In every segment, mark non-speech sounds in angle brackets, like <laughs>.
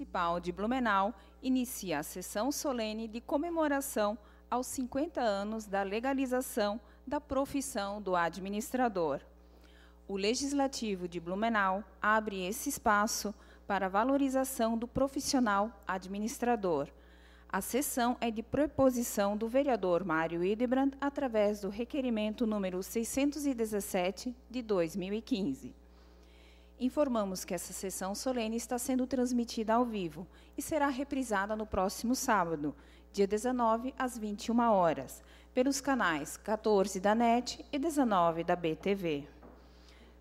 Municipal de Blumenau inicia a sessão solene de comemoração aos 50 anos da legalização da profissão do administrador. O Legislativo de Blumenau abre esse espaço para a valorização do profissional administrador. A sessão é de proposição do vereador Mário Hildebrand através do requerimento número 617 de 2015. Informamos que essa sessão solene está sendo transmitida ao vivo e será reprisada no próximo sábado, dia 19, às 21 horas, pelos canais 14 da NET e 19 da BTV.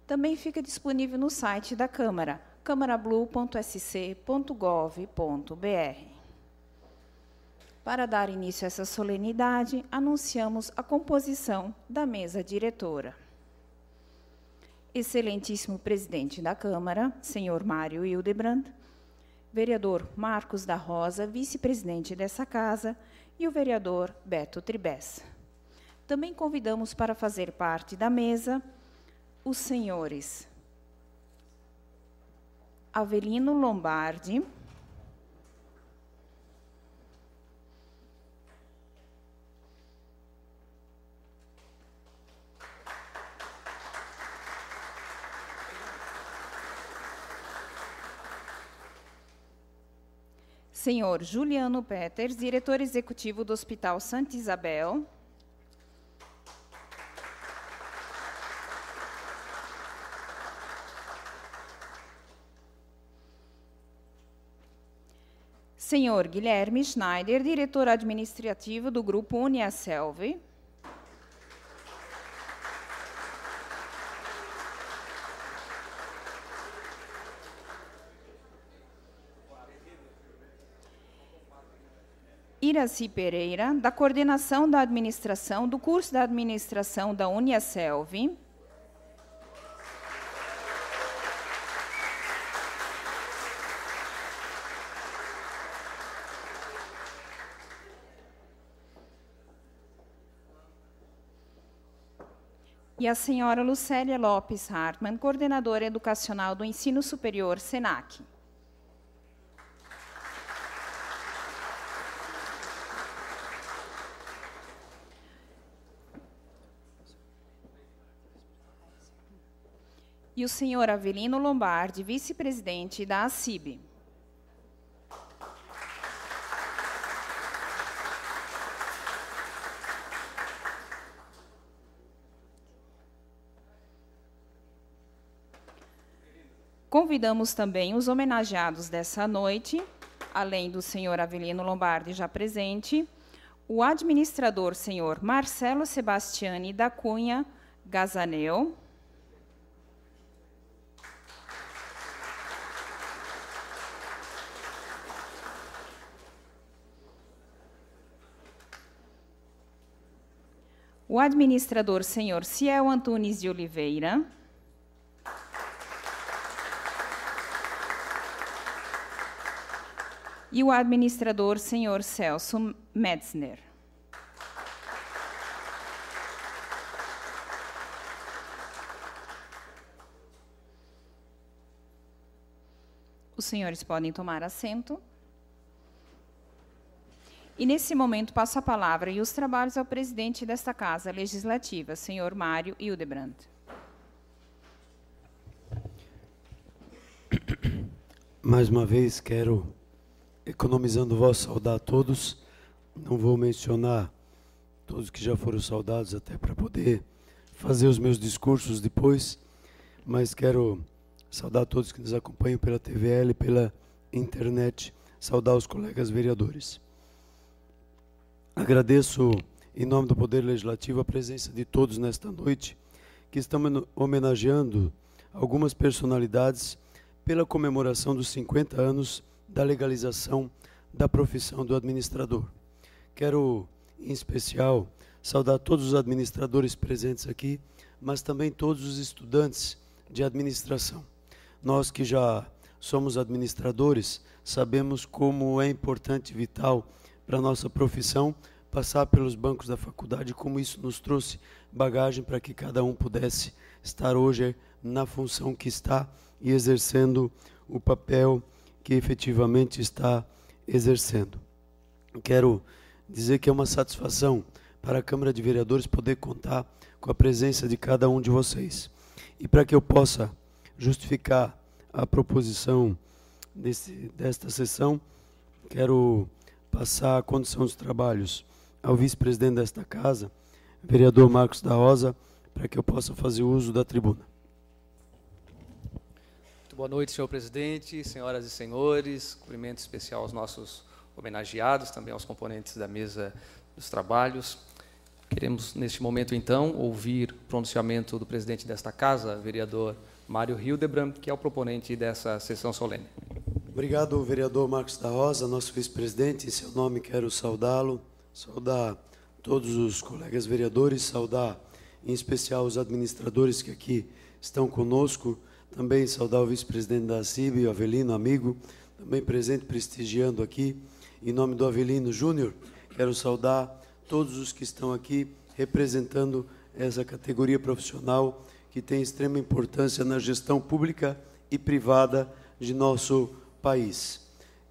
Também fica disponível no site da Câmara, câmarablu.sc.gov.br. Para dar início a essa solenidade, anunciamos a composição da mesa diretora. Excelentíssimo presidente da Câmara, senhor Mário Hildebrand, vereador Marcos da Rosa, vice-presidente dessa casa, e o vereador Beto Tribes. Também convidamos para fazer parte da mesa os senhores Avelino Lombardi, senhor Juliano Peters, diretor executivo do Hospital Santa Isabel. Senhor Guilherme Schneider, diretor administrativo do Grupo Uniaselv. Kiraci Pereira, da coordenação da administração do curso da administração da Uniaselv. E a senhora Lucélia Lopes Hartmann, coordenadora educacional do Ensino Superior SENAC. e o senhor Avelino Lombardi, vice-presidente da ACIB. Convidamos também os homenageados dessa noite, além do senhor Avelino Lombardi já presente, o administrador senhor Marcelo Sebastiani da Cunha Gazaneu, o administrador senhor Ciel Antunes de Oliveira. E o administrador senhor Celso Metzner. Os senhores podem tomar assento. E nesse momento passo a palavra e os trabalhos ao presidente desta Casa Legislativa, senhor Mário Hildebrandt. Mais uma vez quero, economizando voz, saudar a todos. Não vou mencionar todos que já foram saudados até para poder fazer os meus discursos depois, mas quero saudar todos que nos acompanham pela TVL, pela internet, saudar os colegas vereadores. Agradeço, em nome do Poder Legislativo, a presença de todos nesta noite, que estamos homenageando algumas personalidades pela comemoração dos 50 anos da legalização da profissão do administrador. Quero, em especial, saudar todos os administradores presentes aqui, mas também todos os estudantes de administração. Nós que já somos administradores, sabemos como é importante e vital para a nossa profissão, passar pelos bancos da faculdade, como isso nos trouxe bagagem para que cada um pudesse estar hoje na função que está e exercendo o papel que efetivamente está exercendo. Quero dizer que é uma satisfação para a Câmara de Vereadores poder contar com a presença de cada um de vocês. E para que eu possa justificar a proposição desse, desta sessão, quero passar a condução dos trabalhos ao vice-presidente desta casa, vereador Marcos da Rosa, para que eu possa fazer uso da tribuna. Muito boa noite, senhor presidente, senhoras e senhores. Cumprimento especial aos nossos homenageados, também aos componentes da mesa dos trabalhos. Queremos, neste momento, então, ouvir o pronunciamento do presidente desta casa, vereador Mário Hildebrand, que é o proponente dessa sessão solene. Obrigado, vereador Marcos da Rosa, nosso vice-presidente. Em seu nome, quero saudá-lo, saudar todos os colegas vereadores, saudar em especial os administradores que aqui estão conosco, também saudar o vice-presidente da CIB, o Avelino, amigo, também presente, prestigiando aqui. Em nome do Avelino Júnior, quero saudar todos os que estão aqui representando essa categoria profissional que tem extrema importância na gestão pública e privada de nosso país.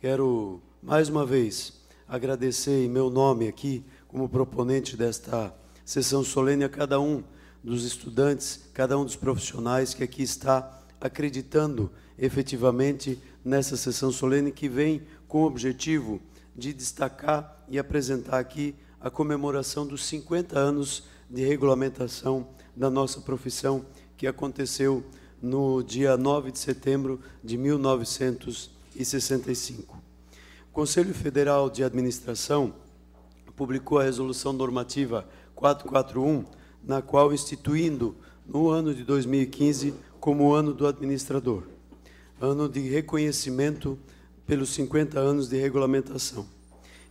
Quero, mais uma vez, agradecer em meu nome aqui, como proponente desta sessão solene, a cada um dos estudantes, cada um dos profissionais que aqui está acreditando efetivamente nessa sessão solene que vem com o objetivo de destacar e apresentar aqui a comemoração dos 50 anos de regulamentação da nossa profissão que aconteceu no dia 9 de setembro de 1900 e 65. O Conselho Federal de Administração publicou a Resolução Normativa 441, na qual instituindo, no ano de 2015, como ano do administrador, ano de reconhecimento pelos 50 anos de regulamentação.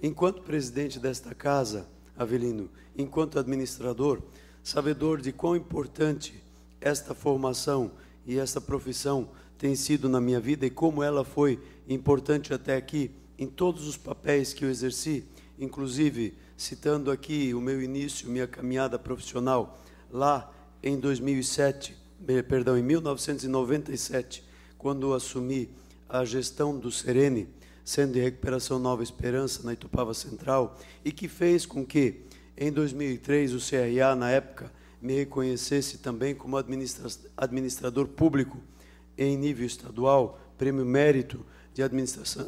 Enquanto presidente desta casa, Avelino, enquanto administrador, sabedor de quão importante esta formação e esta profissão tem sido na minha vida e como ela foi importante até aqui em todos os papéis que eu exerci, inclusive citando aqui o meu início, minha caminhada profissional lá em 2007, perdão, em 1997, quando assumi a gestão do Serene, sendo de recuperação Nova Esperança na Itupava Central, e que fez com que em 2003 o CRA na época me reconhecesse também como administra administrador público em nível estadual, prêmio mérito de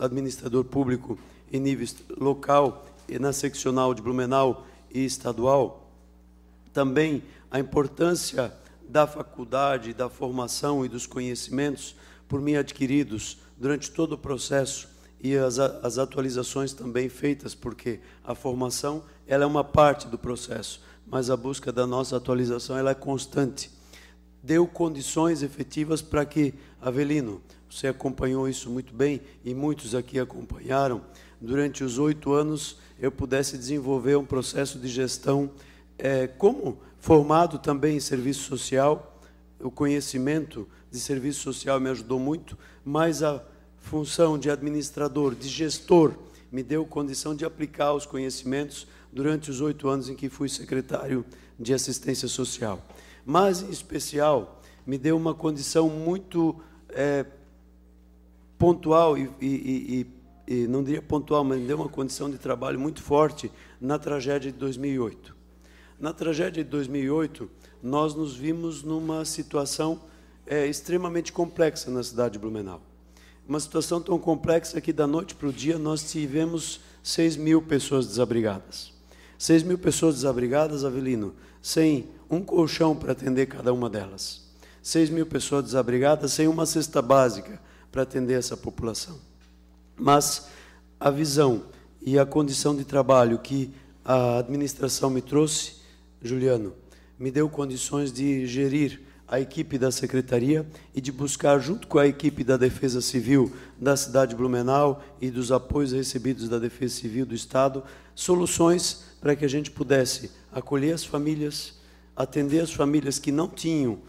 administrador público em níveis local e na seccional de Blumenau e estadual. Também a importância da faculdade, da formação e dos conhecimentos por mim adquiridos durante todo o processo e as, as atualizações também feitas, porque a formação ela é uma parte do processo, mas a busca da nossa atualização ela é constante. Deu condições efetivas para que, Avelino, você acompanhou isso muito bem e muitos aqui acompanharam. Durante os oito anos, eu pudesse desenvolver um processo de gestão é, como formado também em serviço social. O conhecimento de serviço social me ajudou muito, mas a função de administrador, de gestor, me deu condição de aplicar os conhecimentos durante os oito anos em que fui secretário de assistência social. Mas, em especial, me deu uma condição muito é, pontual e, e, e, e, não diria pontual, mas deu uma condição de trabalho muito forte na tragédia de 2008. Na tragédia de 2008, nós nos vimos numa situação é, extremamente complexa na cidade de Blumenau. Uma situação tão complexa que, da noite para o dia, nós tivemos 6 mil pessoas desabrigadas. 6 mil pessoas desabrigadas, Avelino, sem um colchão para atender cada uma delas. 6 mil pessoas desabrigadas sem uma cesta básica para atender essa população. Mas a visão e a condição de trabalho que a administração me trouxe, Juliano, me deu condições de gerir a equipe da secretaria e de buscar, junto com a equipe da Defesa Civil da cidade de Blumenau e dos apoios recebidos da Defesa Civil do Estado, soluções para que a gente pudesse acolher as famílias, atender as famílias que não tinham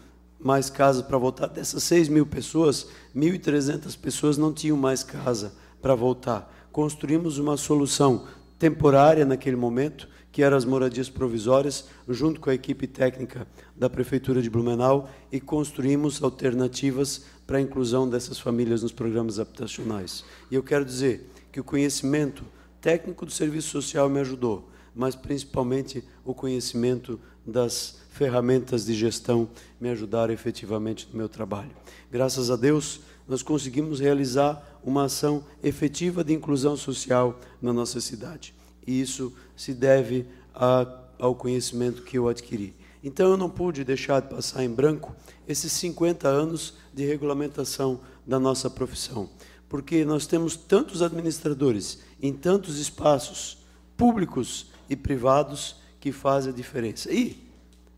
mais casa para voltar. Dessas 6 mil pessoas, 1.300 pessoas não tinham mais casa para voltar. Construímos uma solução temporária naquele momento, que eram as moradias provisórias, junto com a equipe técnica da Prefeitura de Blumenau, e construímos alternativas para a inclusão dessas famílias nos programas habitacionais. E eu quero dizer que o conhecimento técnico do serviço social me ajudou, mas principalmente o conhecimento das ferramentas de gestão me ajudaram efetivamente no meu trabalho. Graças a Deus, nós conseguimos realizar uma ação efetiva de inclusão social na nossa cidade. E isso se deve a, ao conhecimento que eu adquiri. Então, eu não pude deixar de passar em branco esses 50 anos de regulamentação da nossa profissão, porque nós temos tantos administradores em tantos espaços públicos e privados que faz a diferença. E,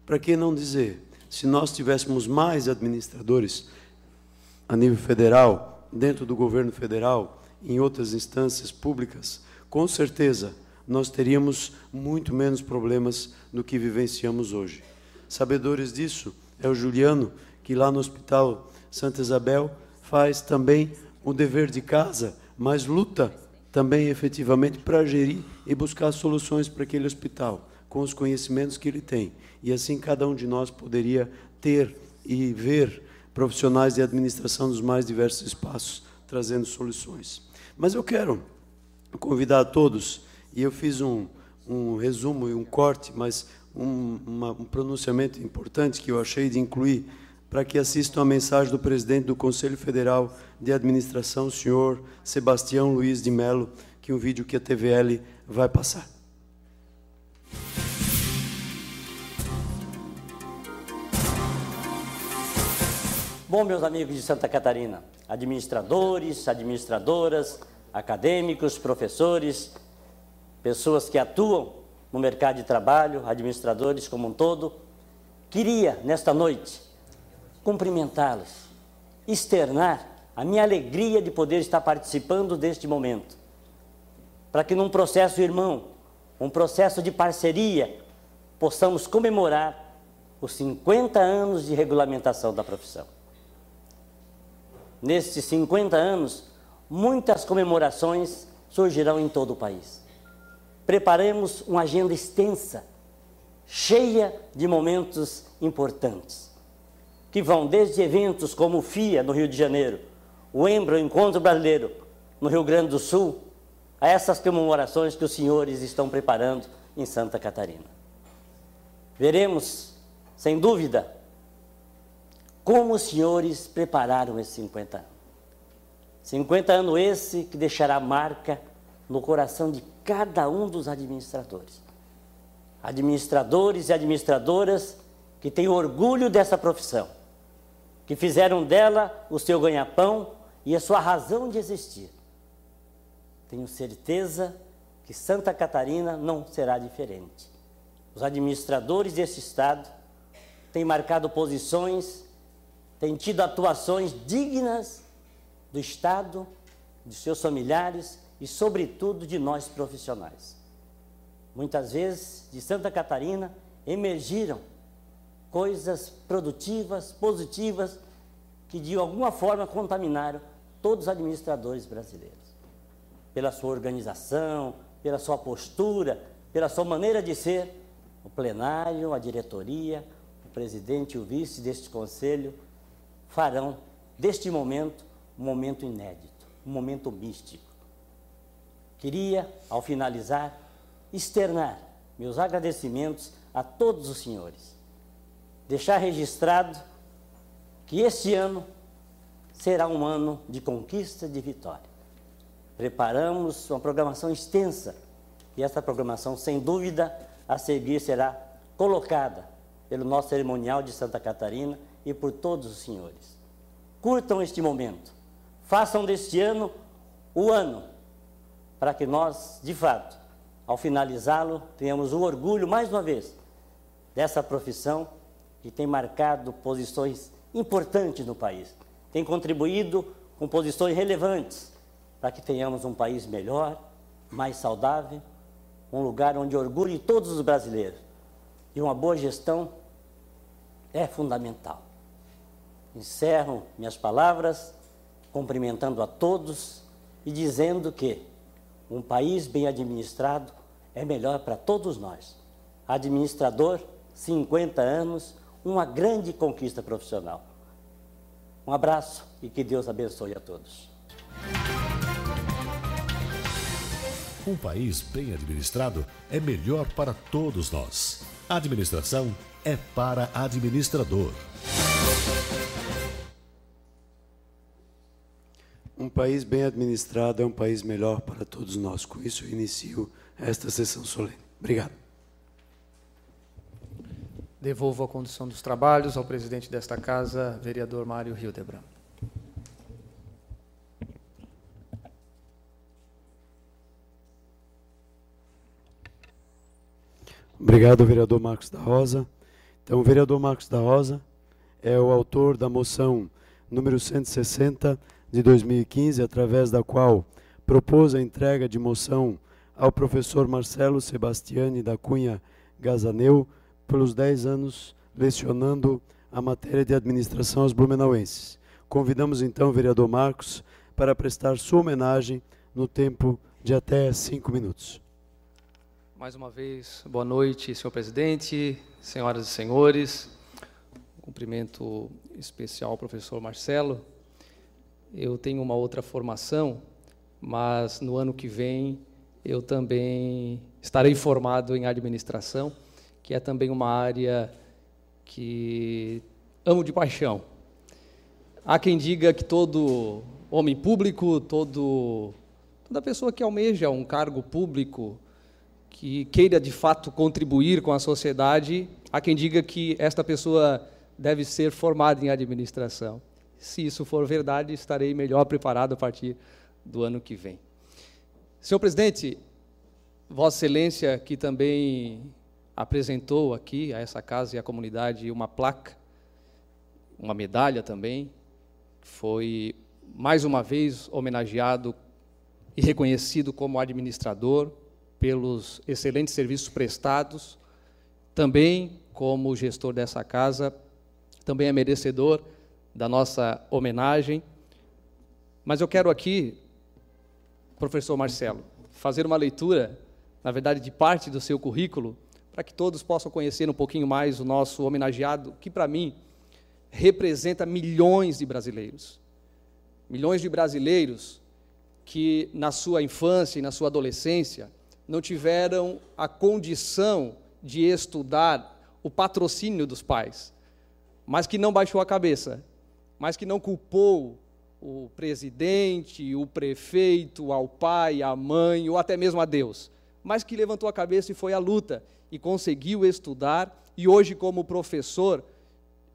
para que não dizer, se nós tivéssemos mais administradores a nível federal, dentro do governo federal, em outras instâncias públicas, com certeza nós teríamos muito menos problemas do que vivenciamos hoje. Sabedores disso é o Juliano, que lá no Hospital Santa Isabel faz também o dever de casa, mas luta também efetivamente para gerir e buscar soluções para aquele hospital com os conhecimentos que ele tem. E assim cada um de nós poderia ter e ver profissionais de administração dos mais diversos espaços trazendo soluções. Mas eu quero convidar a todos, e eu fiz um, um resumo e um corte, mas um, uma, um pronunciamento importante que eu achei de incluir para que assistam a mensagem do presidente do Conselho Federal de Administração, senhor Sebastião Luiz de Mello que é um vídeo que a TVL vai passar. Bom, meus amigos de Santa Catarina, administradores, administradoras, acadêmicos, professores, pessoas que atuam no mercado de trabalho, administradores como um todo, queria, nesta noite, cumprimentá-los, externar a minha alegria de poder estar participando deste momento. Para que num processo irmão, um processo de parceria, possamos comemorar os 50 anos de regulamentação da profissão nestes 50 anos, muitas comemorações surgirão em todo o país. Preparemos uma agenda extensa, cheia de momentos importantes, que vão desde eventos como o FIA no Rio de Janeiro, o Embra, o Encontro Brasileiro no Rio Grande do Sul, a essas comemorações que os senhores estão preparando em Santa Catarina. Veremos, sem dúvida, como os senhores prepararam esses 50 anos? 50 anos esse que deixará marca no coração de cada um dos administradores. Administradores e administradoras que têm orgulho dessa profissão, que fizeram dela o seu ganha-pão e a sua razão de existir. Tenho certeza que Santa Catarina não será diferente. Os administradores desse Estado têm marcado posições tem tido atuações dignas do Estado, de seus familiares e, sobretudo, de nós profissionais. Muitas vezes, de Santa Catarina, emergiram coisas produtivas, positivas, que de alguma forma contaminaram todos os administradores brasileiros. Pela sua organização, pela sua postura, pela sua maneira de ser, o plenário, a diretoria, o presidente e o vice deste conselho farão deste momento um momento inédito, um momento místico. Queria, ao finalizar, externar meus agradecimentos a todos os senhores. Deixar registrado que este ano será um ano de conquista de vitória. Preparamos uma programação extensa e essa programação, sem dúvida, a seguir será colocada pelo nosso cerimonial de Santa Catarina e por todos os senhores. Curtam este momento, façam deste ano o ano, para que nós, de fato, ao finalizá-lo, tenhamos o orgulho, mais uma vez, dessa profissão que tem marcado posições importantes no país, tem contribuído com posições relevantes para que tenhamos um país melhor, mais saudável, um lugar onde orgulhe todos os brasileiros. E uma boa gestão é fundamental encerro minhas palavras cumprimentando a todos e dizendo que um país bem administrado é melhor para todos nós. Administrador, 50 anos, uma grande conquista profissional. Um abraço e que Deus abençoe a todos. Um país bem administrado é melhor para todos nós. Administração é para administrador. Um país bem administrado é um país melhor para todos nós. Com isso, eu inicio esta sessão solene. Obrigado. Devolvo a condução dos trabalhos ao presidente desta casa, vereador Mário Hildebrand. Obrigado, vereador Marcos da Rosa. Então, o vereador Marcos da Rosa é o autor da moção número 160 de 2015, através da qual propôs a entrega de moção ao professor Marcelo Sebastiani da Cunha Gazaneu pelos 10 anos lecionando a matéria de administração aos blumenauenses. Convidamos então o vereador Marcos para prestar sua homenagem no tempo de até cinco minutos. Mais uma vez, boa noite, senhor presidente, senhoras e senhores. Um cumprimento especial ao professor Marcelo. Eu tenho uma outra formação, mas no ano que vem eu também estarei formado em administração, que é também uma área que amo de paixão. Há quem diga que todo homem público, todo, toda pessoa que almeja um cargo público que queira de fato contribuir com a sociedade, há quem diga que esta pessoa deve ser formada em administração. Se isso for verdade, estarei melhor preparado a partir do ano que vem. Senhor presidente, Vossa Excelência, que também apresentou aqui a essa casa e à comunidade uma placa, uma medalha também, foi mais uma vez homenageado e reconhecido como administrador pelos excelentes serviços prestados. Também, como gestor dessa casa, também é merecedor da nossa homenagem. Mas eu quero aqui, professor Marcelo, fazer uma leitura, na verdade, de parte do seu currículo, para que todos possam conhecer um pouquinho mais o nosso homenageado, que para mim representa milhões de brasileiros. Milhões de brasileiros que, na sua infância e na sua adolescência, não tiveram a condição de estudar o patrocínio dos pais, mas que não baixou a cabeça, mas que não culpou o presidente, o prefeito, ao pai, à mãe ou até mesmo a Deus, mas que levantou a cabeça e foi à luta e conseguiu estudar. E hoje, como professor,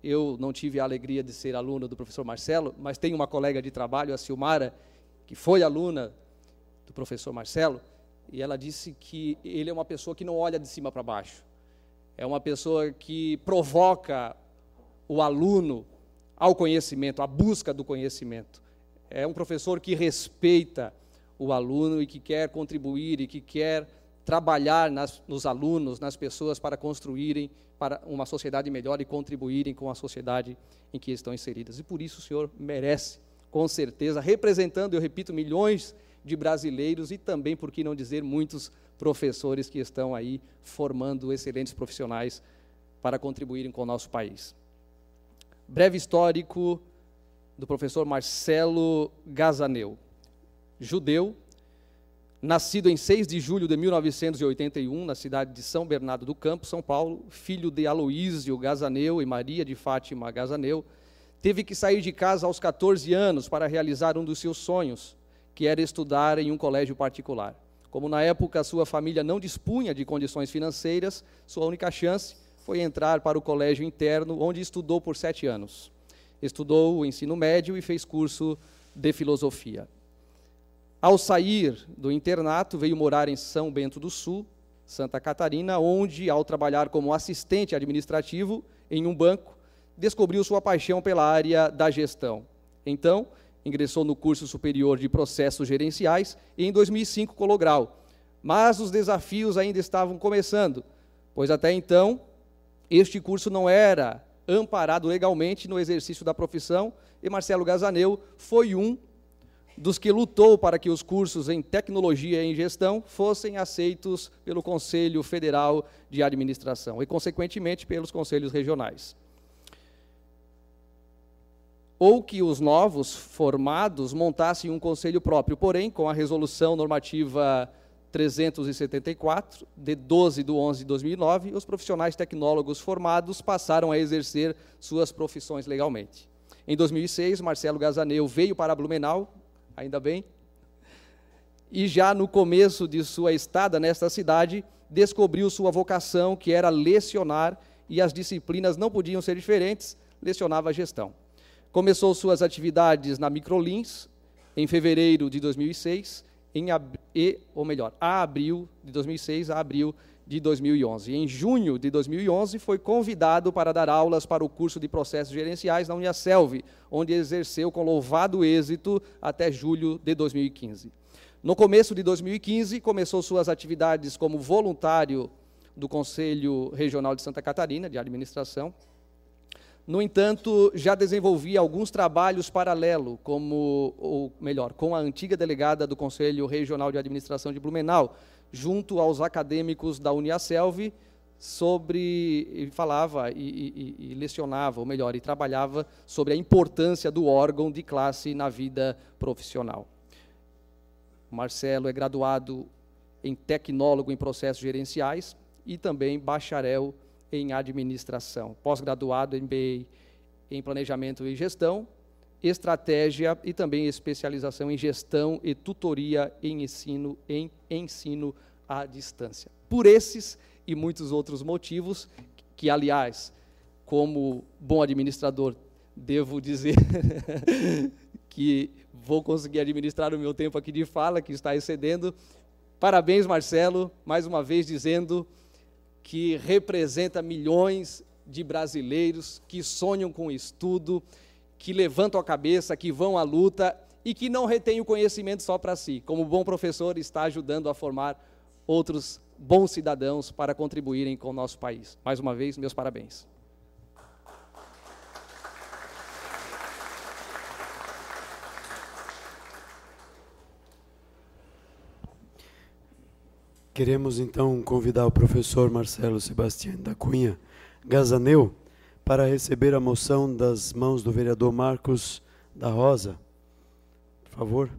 eu não tive a alegria de ser aluna do professor Marcelo, mas tenho uma colega de trabalho, a Silmara, que foi aluna do professor Marcelo e ela disse que ele é uma pessoa que não olha de cima para baixo. É uma pessoa que provoca o aluno ao conhecimento, à busca do conhecimento. É um professor que respeita o aluno e que quer contribuir e que quer trabalhar nas, nos alunos, nas pessoas para construírem para uma sociedade melhor e contribuírem com a sociedade em que estão inseridas. E por isso o senhor merece, com certeza, representando, eu repito, milhões de de brasileiros e também, por que não dizer, muitos professores que estão aí formando excelentes profissionais para contribuírem com o nosso país. Breve histórico do professor Marcelo Gazaneu, judeu, nascido em 6 de julho de 1981 na cidade de São Bernardo do Campo, São Paulo, filho de Aloísio Gazaneu e Maria de Fátima Gazaneu, teve que sair de casa aos 14 anos para realizar um dos seus sonhos, que era estudar em um colégio particular. Como na época sua família não dispunha de condições financeiras, sua única chance foi entrar para o colégio interno, onde estudou por sete anos. Estudou o ensino médio e fez curso de filosofia. Ao sair do internato, veio morar em São Bento do Sul, Santa Catarina, onde, ao trabalhar como assistente administrativo em um banco, descobriu sua paixão pela área da gestão. Então, ingressou no curso superior de processos gerenciais e em 2005 colou grau. Mas os desafios ainda estavam começando, pois até então este curso não era amparado legalmente no exercício da profissão e Marcelo Gazaneu foi um dos que lutou para que os cursos em tecnologia e em gestão fossem aceitos pelo Conselho Federal de Administração e, consequentemente, pelos conselhos regionais ou que os novos formados montassem um conselho próprio. Porém, com a resolução normativa 374, de 12 de 11 de 2009, os profissionais tecnólogos formados passaram a exercer suas profissões legalmente. Em 2006, Marcelo Gazaneu veio para Blumenau, ainda bem, e já no começo de sua estada nesta cidade, descobriu sua vocação, que era lecionar, e as disciplinas não podiam ser diferentes, lecionava gestão. Começou suas atividades na Microlins em fevereiro de 2006, em ab... e, ou melhor, a abril de 2006 a abril de 2011. Em junho de 2011 foi convidado para dar aulas para o curso de processos gerenciais na Uniaselv, onde exerceu com louvado êxito até julho de 2015. No começo de 2015 começou suas atividades como voluntário do Conselho Regional de Santa Catarina de Administração no entanto, já desenvolvi alguns trabalhos paralelo, como, ou melhor, com a antiga delegada do Conselho Regional de Administração de Blumenau, junto aos acadêmicos da Uniaselv, sobre e falava e, e, e, lecionava, ou melhor, e trabalhava sobre a importância do órgão de classe na vida profissional. Marcelo é graduado em tecnólogo em processos gerenciais e também bacharel em administração, pós-graduado em MBA em planejamento e gestão, estratégia e também especialização em gestão e tutoria em ensino em ensino à distância. Por esses e muitos outros motivos, que aliás, como bom administrador, devo dizer <laughs> que vou conseguir administrar o meu tempo aqui de fala, que está excedendo. Parabéns, Marcelo, mais uma vez dizendo que representa milhões de brasileiros que sonham com estudo, que levantam a cabeça, que vão à luta e que não retém o conhecimento só para si. Como bom professor, está ajudando a formar outros bons cidadãos para contribuírem com o nosso país. Mais uma vez, meus parabéns. Queremos então convidar o professor Marcelo Sebastião da Cunha Gazaneu para receber a moção das mãos do vereador Marcos da Rosa. Por favor.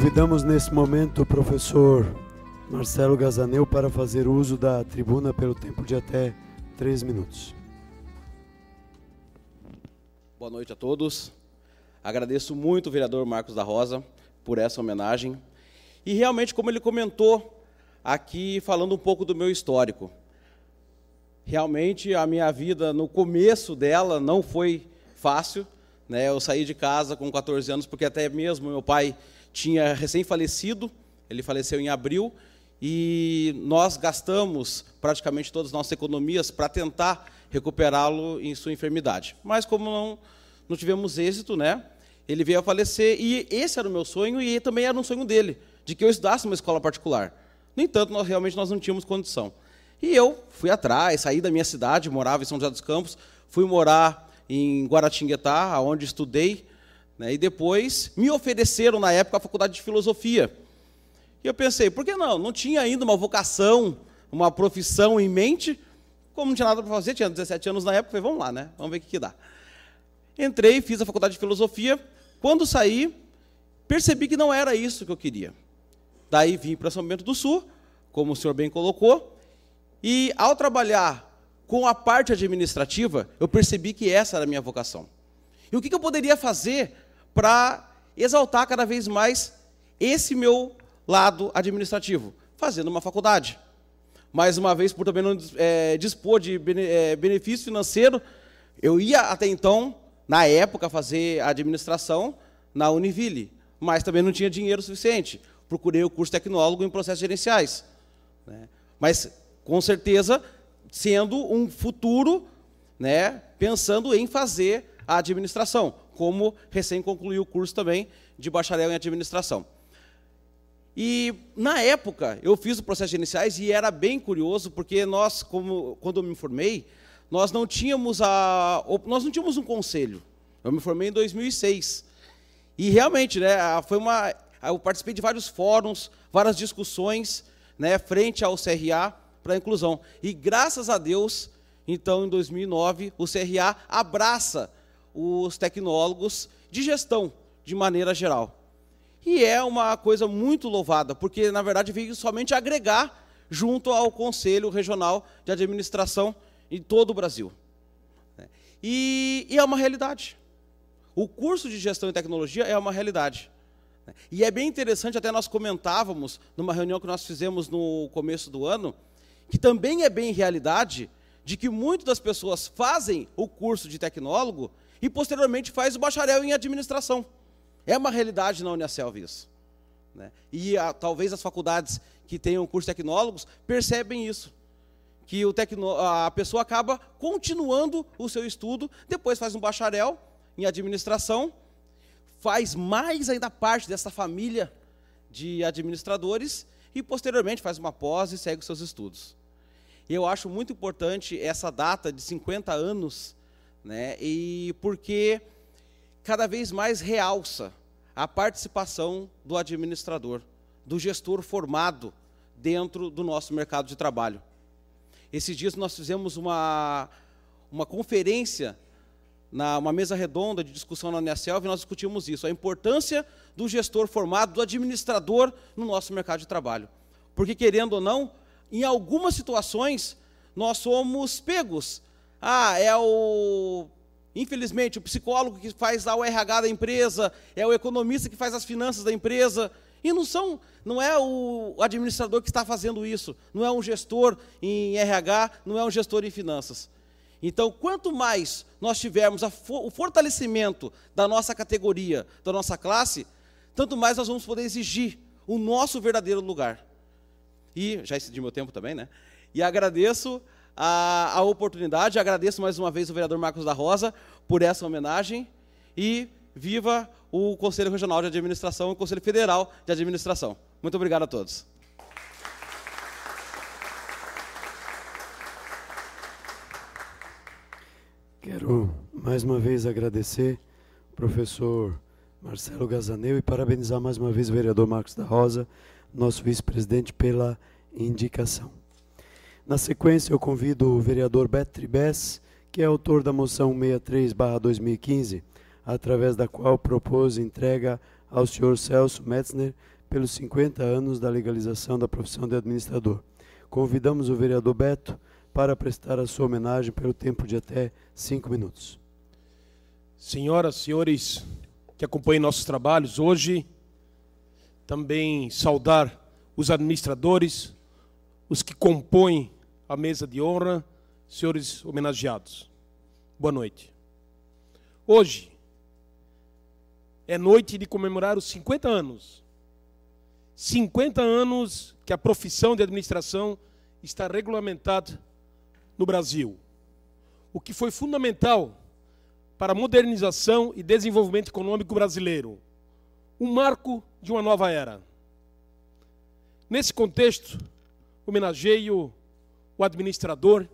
Convidamos nesse momento o professor Marcelo Gazaneu para fazer uso da tribuna pelo tempo de até três minutos. Boa noite a todos. Agradeço muito o vereador Marcos da Rosa por essa homenagem. E realmente, como ele comentou aqui, falando um pouco do meu histórico. Realmente, a minha vida, no começo dela, não foi fácil. Né? Eu saí de casa com 14 anos, porque até mesmo meu pai tinha recém-falecido, ele faleceu em abril, e nós gastamos praticamente todas as nossas economias para tentar recuperá-lo em sua enfermidade. Mas como não, não tivemos êxito, né? Ele veio a falecer e esse era o meu sonho e também era um sonho dele, de que eu estudasse uma escola particular. No entanto, nós realmente nós não tínhamos condição. E eu fui atrás, saí da minha cidade, morava em São José dos Campos, fui morar em Guaratinguetá, onde estudei né? E depois me ofereceram, na época, a faculdade de filosofia. E eu pensei, por que não? Não tinha ainda uma vocação, uma profissão em mente. Como não tinha nada para fazer, tinha 17 anos na época, falei, vamos lá, né? Vamos ver o que, que dá. Entrei, fiz a faculdade de filosofia. Quando saí, percebi que não era isso que eu queria. Daí vim para São Bento do Sul, como o senhor bem colocou, e ao trabalhar com a parte administrativa, eu percebi que essa era a minha vocação. E o que eu poderia fazer para exaltar cada vez mais esse meu lado administrativo, fazendo uma faculdade. Mais uma vez, por também não é, dispor de é, benefício financeiro, eu ia até então, na época, fazer administração na Univille, mas também não tinha dinheiro suficiente. Procurei o curso tecnólogo em processos gerenciais. Né? Mas, com certeza, sendo um futuro, né, pensando em fazer a administração como recém concluiu o curso também de bacharel em administração. E na época eu fiz o processo de iniciais e era bem curioso porque nós, como, quando eu me formei, nós não tínhamos a, nós não tínhamos um conselho. Eu me formei em 2006 e realmente, né, foi uma, eu participei de vários fóruns, várias discussões, né, frente ao CRA para a inclusão. E graças a Deus, então em 2009 o CRA abraça os tecnólogos de gestão, de maneira geral. E é uma coisa muito louvada, porque na verdade veio somente agregar junto ao Conselho Regional de Administração em todo o Brasil. E, e é uma realidade. O curso de gestão e tecnologia é uma realidade. E é bem interessante, até nós comentávamos numa reunião que nós fizemos no começo do ano, que também é bem realidade de que muitas das pessoas fazem o curso de tecnólogo e posteriormente faz o bacharel em administração. É uma realidade na Unicelv isso. Né? E a, talvez as faculdades que tenham curso tecnólogos percebem isso. Que o tecno, a pessoa acaba continuando o seu estudo, depois faz um bacharel em administração, faz mais ainda parte dessa família de administradores e posteriormente faz uma pós e segue os seus estudos. Eu acho muito importante essa data de 50 anos né? E porque cada vez mais realça a participação do administrador, do gestor formado dentro do nosso mercado de trabalho. Esses dias nós fizemos uma, uma conferência, na, uma mesa redonda de discussão na Unicelv, e nós discutimos isso, a importância do gestor formado, do administrador no nosso mercado de trabalho. Porque, querendo ou não, em algumas situações, nós somos pegos ah, é o. Infelizmente, o psicólogo que faz lá o RH da empresa, é o economista que faz as finanças da empresa. E não são, não é o administrador que está fazendo isso, não é um gestor em RH, não é um gestor em finanças. Então, quanto mais nós tivermos fo o fortalecimento da nossa categoria, da nossa classe, tanto mais nós vamos poder exigir o nosso verdadeiro lugar. E já excedi meu tempo também, né? E agradeço a, a oportunidade. Agradeço mais uma vez o vereador Marcos da Rosa por essa homenagem e viva o Conselho Regional de Administração e o Conselho Federal de Administração. Muito obrigado a todos. Quero mais uma vez agradecer o professor Marcelo Gazaneu e parabenizar mais uma vez o vereador Marcos da Rosa, nosso vice-presidente, pela indicação. Na sequência, eu convido o vereador Beto Tribes, que é autor da moção 63-2015, através da qual propôs entrega ao senhor Celso Metzner pelos 50 anos da legalização da profissão de administrador. Convidamos o vereador Beto para prestar a sua homenagem pelo tempo de até cinco minutos. Senhoras, senhores que acompanham nossos trabalhos hoje, também saudar os administradores, os que compõem à mesa de honra, senhores homenageados. Boa noite. Hoje é noite de comemorar os 50 anos. 50 anos que a profissão de administração está regulamentada no Brasil. O que foi fundamental para a modernização e desenvolvimento econômico brasileiro. Um marco de uma nova era. Nesse contexto, homenageio o administrador,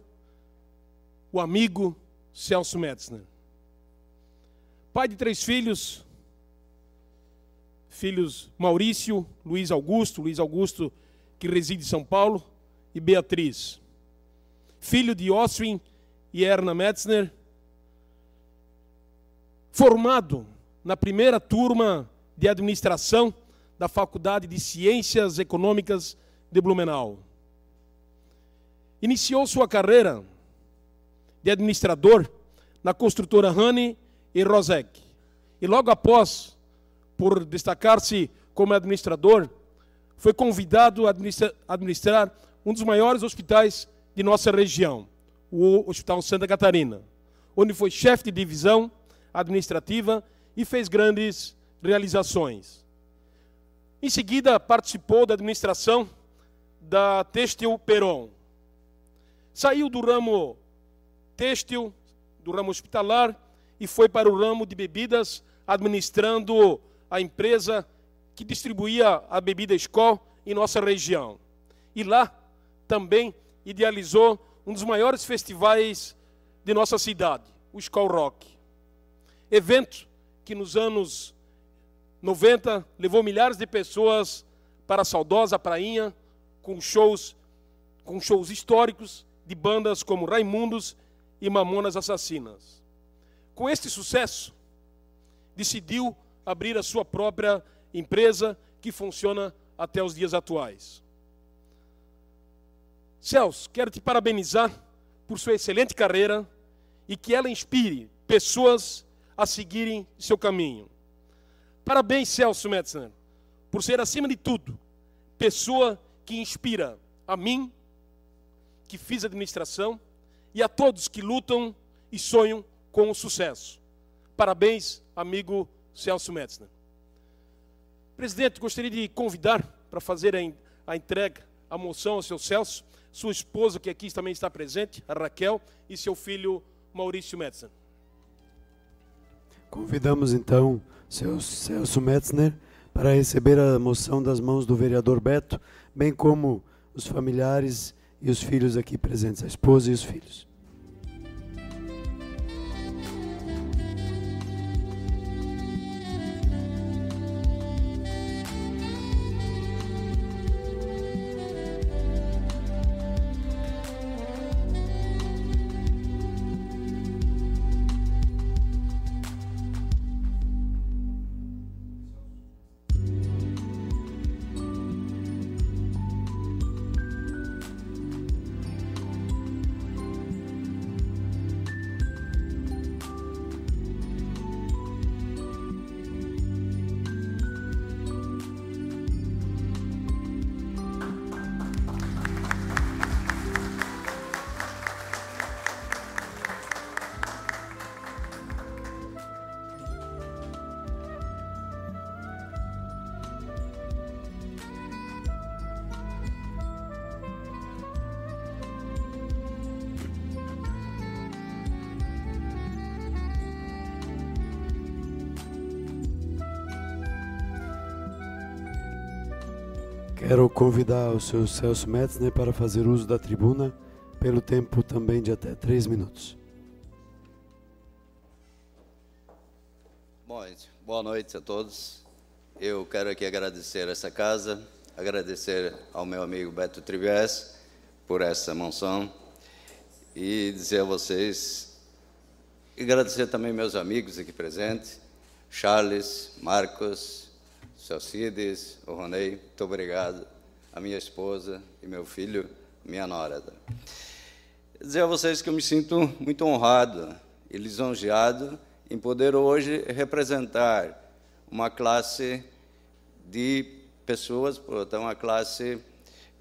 o amigo Celso Metzner. Pai de três filhos, filhos Maurício, Luiz Augusto, Luiz Augusto que reside em São Paulo, e Beatriz. Filho de Oswin e Erna Metzner, formado na primeira turma de administração da Faculdade de Ciências Econômicas de Blumenau. Iniciou sua carreira de administrador na construtora Hani e Rosec. E logo após, por destacar-se como administrador, foi convidado a administrar um dos maiores hospitais de nossa região, o Hospital Santa Catarina, onde foi chefe de divisão administrativa e fez grandes realizações. Em seguida, participou da administração da Têxtil Peron, Saiu do ramo têxtil, do ramo hospitalar, e foi para o ramo de bebidas, administrando a empresa que distribuía a bebida Skol em nossa região. E lá também idealizou um dos maiores festivais de nossa cidade, o Skol Rock. Evento que nos anos 90 levou milhares de pessoas para a saudosa prainha, com shows, com shows históricos de bandas como Raimundos e Mamonas Assassinas. Com este sucesso, decidiu abrir a sua própria empresa que funciona até os dias atuais. Celso, quero te parabenizar por sua excelente carreira e que ela inspire pessoas a seguirem seu caminho. Parabéns, Celso Metzner, por ser, acima de tudo, pessoa que inspira a mim que fiz administração e a todos que lutam e sonham com o sucesso. Parabéns, amigo Celso Metzner. Presidente, gostaria de convidar para fazer a entrega, a moção ao seu Celso, sua esposa, que aqui também está presente, a Raquel, e seu filho Maurício Metzner. Convidamos então seu Celso Metzner para receber a moção das mãos do vereador Beto, bem como os familiares e os filhos aqui presentes, a esposa e os filhos. ao seu Celso Metzner né, para fazer uso da tribuna pelo tempo também de até três minutos. Bom, boa noite a todos. Eu quero aqui agradecer essa casa, agradecer ao meu amigo Beto Triviés por essa mansão e dizer a vocês, e agradecer também meus amigos aqui presentes, Charles, Marcos, celcides o Ronei, muito obrigado a minha esposa e meu filho, minha nora. Dizer a vocês que eu me sinto muito honrado e lisonjeado em poder hoje representar uma classe de pessoas, portanto, tá, uma classe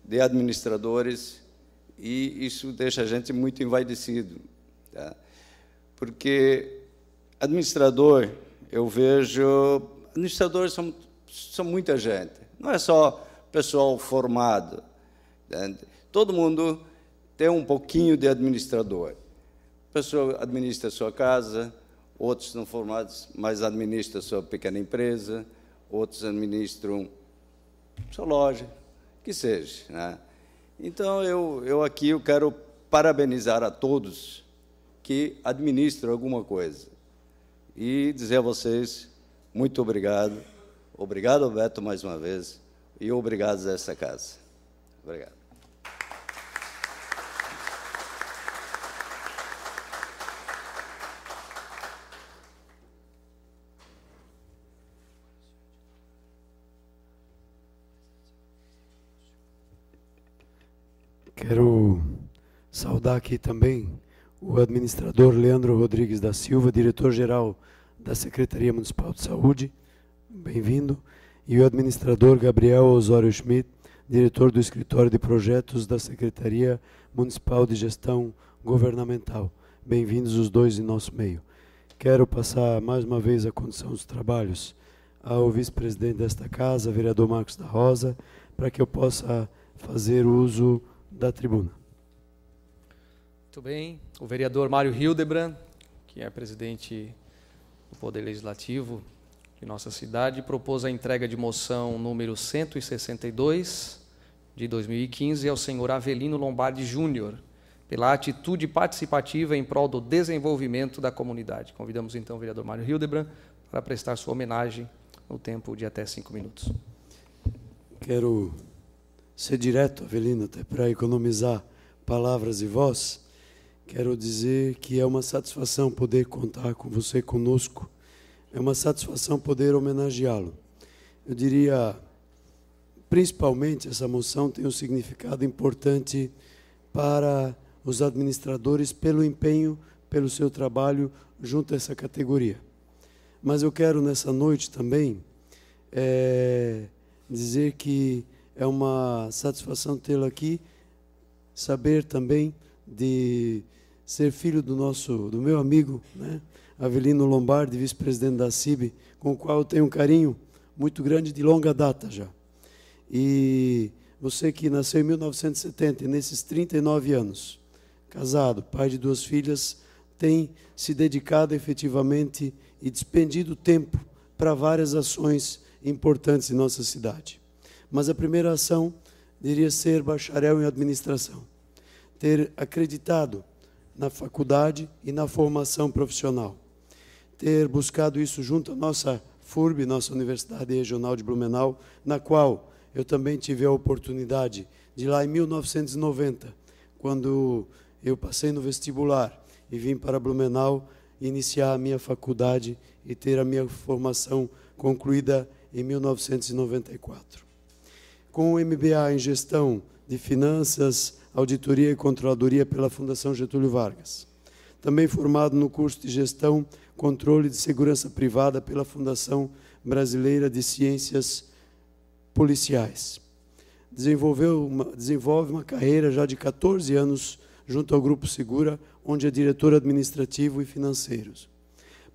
de administradores, e isso deixa a gente muito envaidecido. Tá? Porque administrador, eu vejo. Administradores são, são muita gente, não é só pessoal formado. Entende? Todo mundo tem um pouquinho de administrador. A pessoa administra a sua casa, outros são formados, mas administram a sua pequena empresa, outros administram sua loja, que seja. Né? Então, eu, eu aqui eu quero parabenizar a todos que administram alguma coisa e dizer a vocês muito obrigado. Obrigado, Beto, mais uma vez e obrigados a esta casa. Obrigado. Quero saudar aqui também o administrador Leandro Rodrigues da Silva, diretor-geral da Secretaria Municipal de Saúde. Bem-vindo e o administrador Gabriel Osório Schmidt, diretor do Escritório de Projetos da Secretaria Municipal de Gestão Governamental. Bem-vindos os dois em nosso meio. Quero passar mais uma vez a condição dos trabalhos ao vice-presidente desta casa, vereador Marcos da Rosa, para que eu possa fazer uso da tribuna. Muito bem. O vereador Mário Hildebrand, que é presidente do Poder Legislativo de nossa cidade propôs a entrega de moção número 162 de 2015 ao senhor Avelino Lombardi Júnior pela atitude participativa em prol do desenvolvimento da comunidade. Convidamos então o vereador Mário Hildebrand para prestar sua homenagem no tempo de até cinco minutos. Quero ser direto, Avelino, até para economizar palavras e voz. Quero dizer que é uma satisfação poder contar com você conosco é uma satisfação poder homenageá-lo. Eu diria, principalmente, essa moção tem um significado importante para os administradores pelo empenho, pelo seu trabalho junto a essa categoria. Mas eu quero, nessa noite também, é, dizer que é uma satisfação tê-lo aqui, saber também de ser filho do nosso, do meu amigo, né? Avelino Lombardi, vice-presidente da CIB, com o qual eu tenho um carinho muito grande de longa data já. E você que nasceu em 1970, nesses 39 anos, casado, pai de duas filhas, tem se dedicado efetivamente e despendido tempo para várias ações importantes em nossa cidade. Mas a primeira ação diria ser bacharel em administração, ter acreditado na faculdade e na formação profissional ter buscado isso junto à nossa FURB, nossa Universidade Regional de Blumenau, na qual eu também tive a oportunidade de lá em 1990, quando eu passei no vestibular e vim para Blumenau iniciar a minha faculdade e ter a minha formação concluída em 1994. Com o MBA em Gestão de Finanças, Auditoria e Controladoria pela Fundação Getúlio Vargas. Também formado no curso de Gestão Controle de Segurança Privada pela Fundação Brasileira de Ciências Policiais. Desenvolveu uma, desenvolve uma carreira já de 14 anos junto ao Grupo Segura, onde é diretor administrativo e financeiros.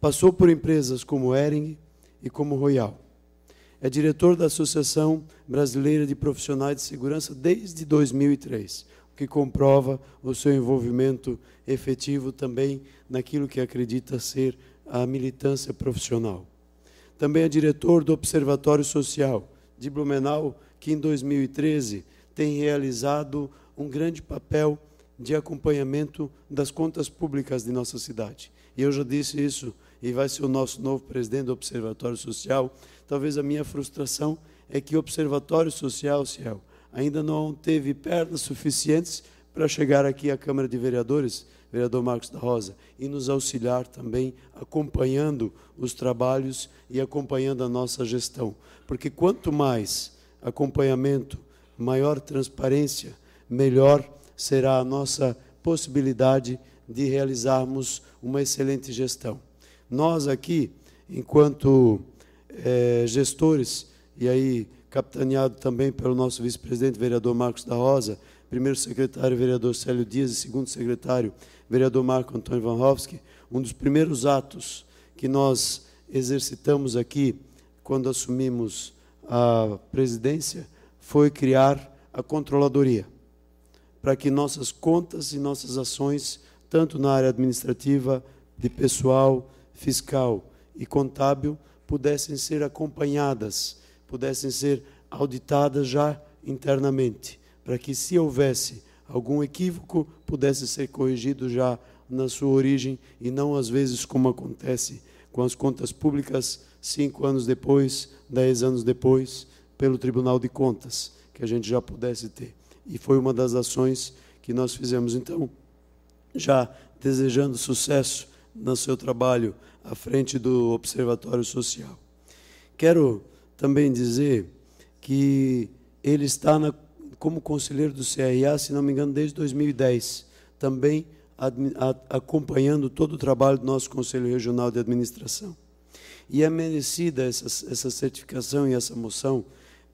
Passou por empresas como Ering e como Royal. É diretor da Associação Brasileira de Profissionais de Segurança desde 2003 que comprova o seu envolvimento efetivo também naquilo que acredita ser a militância profissional. Também é diretor do Observatório Social de Blumenau, que em 2013 tem realizado um grande papel de acompanhamento das contas públicas de nossa cidade. E eu já disse isso, e vai ser o nosso novo presidente do Observatório Social. Talvez a minha frustração é que o Observatório Social, Ciel, ainda não teve pernas suficientes para chegar aqui à Câmara de Vereadores, vereador Marcos da Rosa, e nos auxiliar também, acompanhando os trabalhos e acompanhando a nossa gestão. Porque quanto mais acompanhamento, maior transparência, melhor será a nossa possibilidade de realizarmos uma excelente gestão. Nós aqui, enquanto é, gestores, e aí capitaneado também pelo nosso vice-presidente, vereador Marcos da Rosa, primeiro secretário, vereador Célio Dias, e segundo secretário, vereador Marco Antônio Vanhovski, um dos primeiros atos que nós exercitamos aqui quando assumimos a presidência foi criar a controladoria, para que nossas contas e nossas ações, tanto na área administrativa, de pessoal, fiscal e contábil, pudessem ser acompanhadas pudessem ser auditadas já internamente, para que se houvesse algum equívoco pudesse ser corrigido já na sua origem e não às vezes como acontece com as contas públicas cinco anos depois, dez anos depois, pelo Tribunal de Contas, que a gente já pudesse ter. E foi uma das ações que nós fizemos. Então, já desejando sucesso no seu trabalho à frente do Observatório Social. Quero também dizer que ele está na, como conselheiro do CRA, se não me engano, desde 2010, também acompanhando todo o trabalho do nosso Conselho Regional de Administração. E é merecida essa, essa certificação e essa moção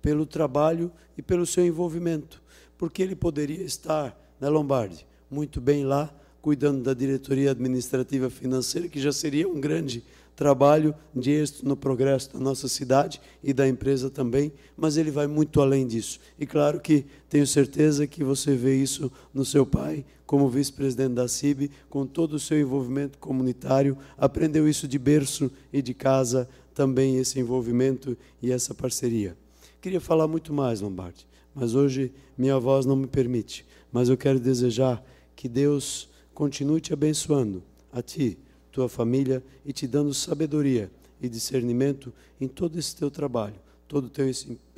pelo trabalho e pelo seu envolvimento, porque ele poderia estar na Lombardi, muito bem lá, cuidando da diretoria administrativa financeira, que já seria um grande trabalho de êxito no progresso da nossa cidade e da empresa também, mas ele vai muito além disso. E claro que tenho certeza que você vê isso no seu pai, como vice-presidente da CIB, com todo o seu envolvimento comunitário, aprendeu isso de berço e de casa também, esse envolvimento e essa parceria. Queria falar muito mais, Lombardi, mas hoje minha voz não me permite. Mas eu quero desejar que Deus continue te abençoando, a ti, tua família e te dando sabedoria e discernimento em todo esse teu trabalho, todo o teu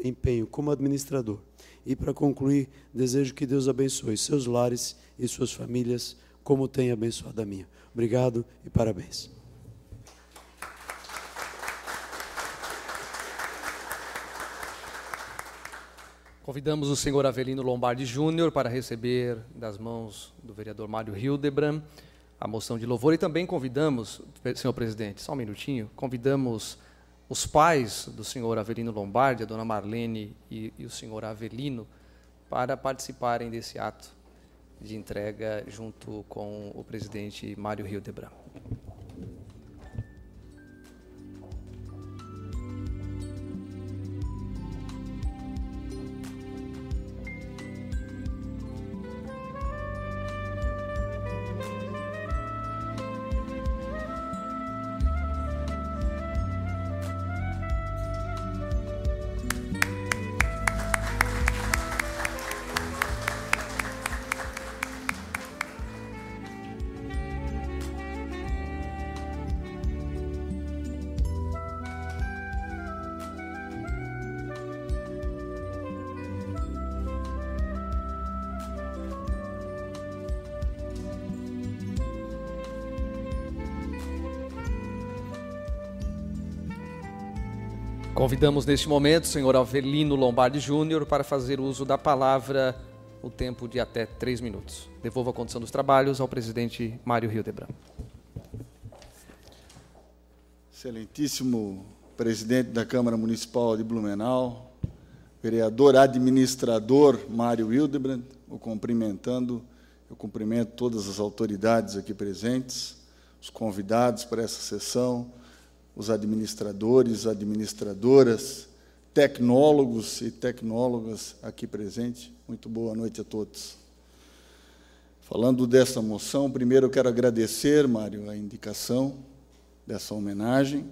empenho como administrador. E para concluir, desejo que Deus abençoe seus lares e suas famílias, como tem abençoado a minha. Obrigado e parabéns. Convidamos o senhor Avelino Lombardi Júnior para receber das mãos do vereador Mário Hildebrand a moção de louvor e também convidamos, senhor presidente, só um minutinho, convidamos os pais do senhor Avelino Lombardi, a dona Marlene e, e o senhor Avelino, para participarem desse ato de entrega junto com o presidente Mário Rio de Branco. Convidamos neste momento o senhor Avelino Lombardi Júnior para fazer uso da palavra o tempo de até três minutos. Devolvo a condição dos trabalhos ao presidente Mário Rio Excelentíssimo presidente da Câmara Municipal de Blumenau, vereador administrador Mário Hildebrand, o cumprimentando, eu cumprimento todas as autoridades aqui presentes, os convidados para essa sessão, os administradores, administradoras, tecnólogos e tecnólogas aqui presentes. Muito boa noite a todos. Falando dessa moção, primeiro eu quero agradecer, Mário, a indicação dessa homenagem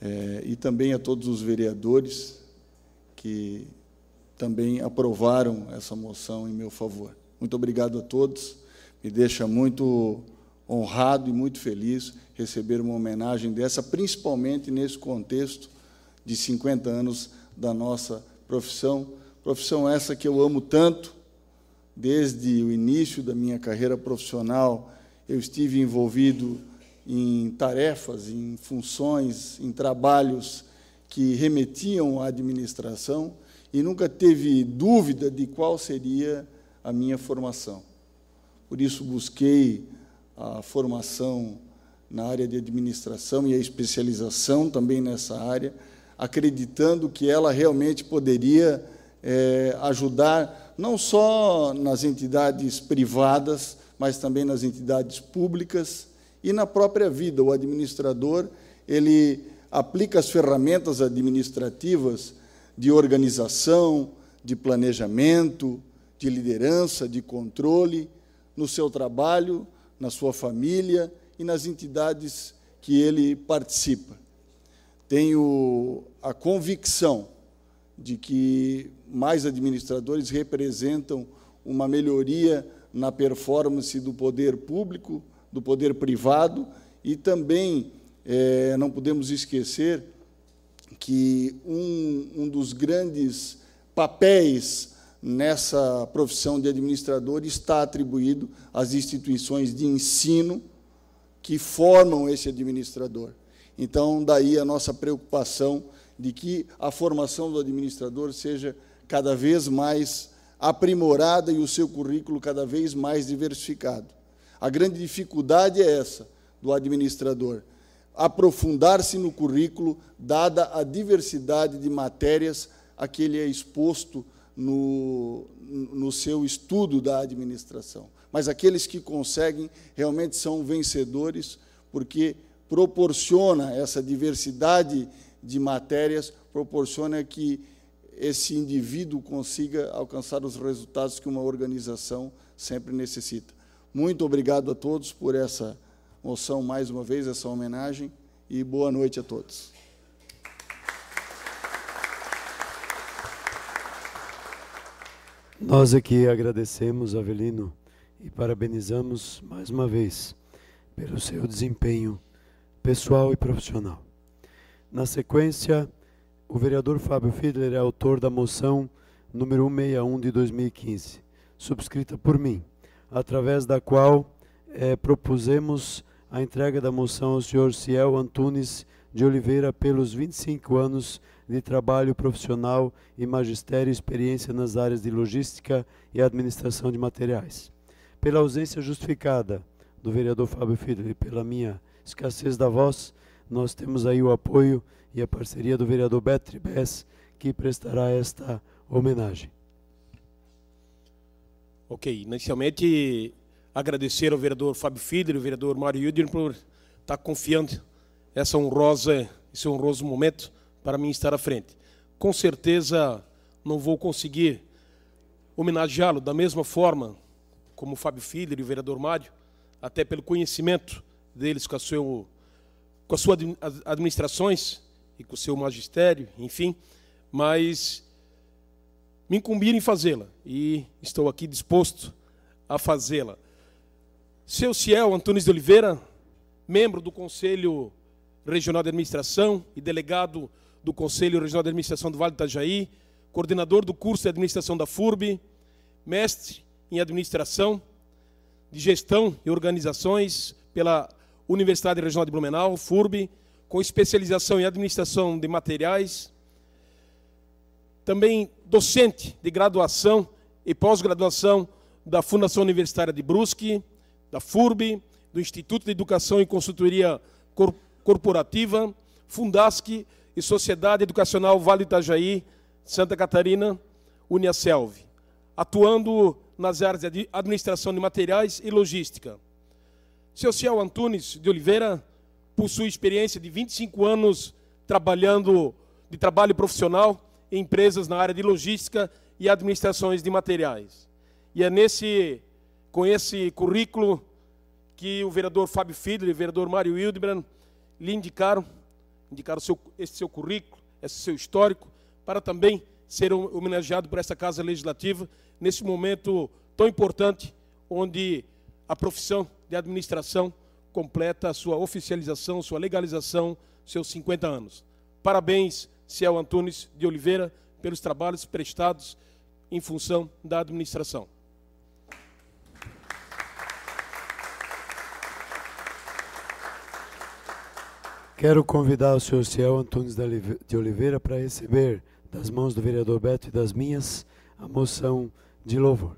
é, e também a todos os vereadores que também aprovaram essa moção em meu favor. Muito obrigado a todos, me deixa muito honrado e muito feliz receber uma homenagem dessa, principalmente nesse contexto de 50 anos da nossa profissão, profissão essa que eu amo tanto. Desde o início da minha carreira profissional, eu estive envolvido em tarefas, em funções, em trabalhos que remetiam à administração e nunca teve dúvida de qual seria a minha formação. Por isso busquei a formação na área de administração e a especialização também nessa área, acreditando que ela realmente poderia é, ajudar não só nas entidades privadas, mas também nas entidades públicas e na própria vida. O administrador ele aplica as ferramentas administrativas de organização, de planejamento, de liderança, de controle no seu trabalho, na sua família e nas entidades que ele participa. Tenho a convicção de que mais administradores representam uma melhoria na performance do poder público, do poder privado e também é, não podemos esquecer que um, um dos grandes papéis nessa profissão de administrador está atribuído às instituições de ensino que formam esse administrador. Então, daí a nossa preocupação de que a formação do administrador seja cada vez mais aprimorada e o seu currículo cada vez mais diversificado. A grande dificuldade é essa do administrador, aprofundar-se no currículo, dada a diversidade de matérias a que ele é exposto no, no seu estudo da administração mas aqueles que conseguem realmente são vencedores, porque proporciona essa diversidade de matérias, proporciona que esse indivíduo consiga alcançar os resultados que uma organização sempre necessita. Muito obrigado a todos por essa moção, mais uma vez, essa homenagem, e boa noite a todos. Nós aqui agradecemos, Avelino e parabenizamos mais uma vez pelo seu desempenho pessoal e profissional. Na sequência, o vereador Fábio Fiedler é autor da moção número 161 de 2015, subscrita por mim, através da qual é, propusemos a entrega da moção ao senhor Ciel Antunes de Oliveira pelos 25 anos de trabalho profissional e magistério e experiência nas áreas de logística e administração de materiais pela ausência justificada do vereador Fábio Filho e pela minha escassez da voz, nós temos aí o apoio e a parceria do vereador Betri Bess, que prestará esta homenagem. Ok, inicialmente agradecer ao vereador Fábio Fider e ao vereador Mário Yudin por estar confiando essa honrosa, esse honroso momento para mim estar à frente. Com certeza não vou conseguir homenageá-lo da mesma forma como o Fábio Filho e o vereador Mário, até pelo conhecimento deles com a, seu, com as suas administrações e com o seu magistério, enfim, mas me incumbiram em fazê-la e estou aqui disposto a fazê-la. Seu Ciel Antunes de Oliveira, membro do Conselho Regional de Administração e delegado do Conselho Regional de Administração do Vale do Itajaí, coordenador do curso de administração da FURB, mestre em administração, de gestão e organizações pela Universidade Regional de Blumenau, FURB, com especialização em administração de materiais. Também docente de graduação e pós-graduação da Fundação Universitária de Brusque, da FURB, do Instituto de Educação e Consultoria Cor Corporativa, Fundasc e Sociedade Educacional Vale Itajaí, Santa Catarina, Uniaselv, atuando nas áreas de administração de materiais e logística. Seu Ciel Antunes de Oliveira possui experiência de 25 anos trabalhando de trabalho profissional em empresas na área de logística e administrações de materiais. E é nesse com esse currículo que o vereador Fábio Fidler e o vereador Mário Hildebrand lhe indicaram, indicaram seu, esse seu currículo, esse seu histórico, para também ser homenageado por essa Casa Legislativa nesse momento tão importante, onde a profissão de administração completa a sua oficialização, sua legalização, seus 50 anos. Parabéns, Ciel Antunes de Oliveira, pelos trabalhos prestados em função da administração. Quero convidar o senhor Ciel Antunes de Oliveira para receber das mãos do vereador Beto e das minhas a moção de louvor.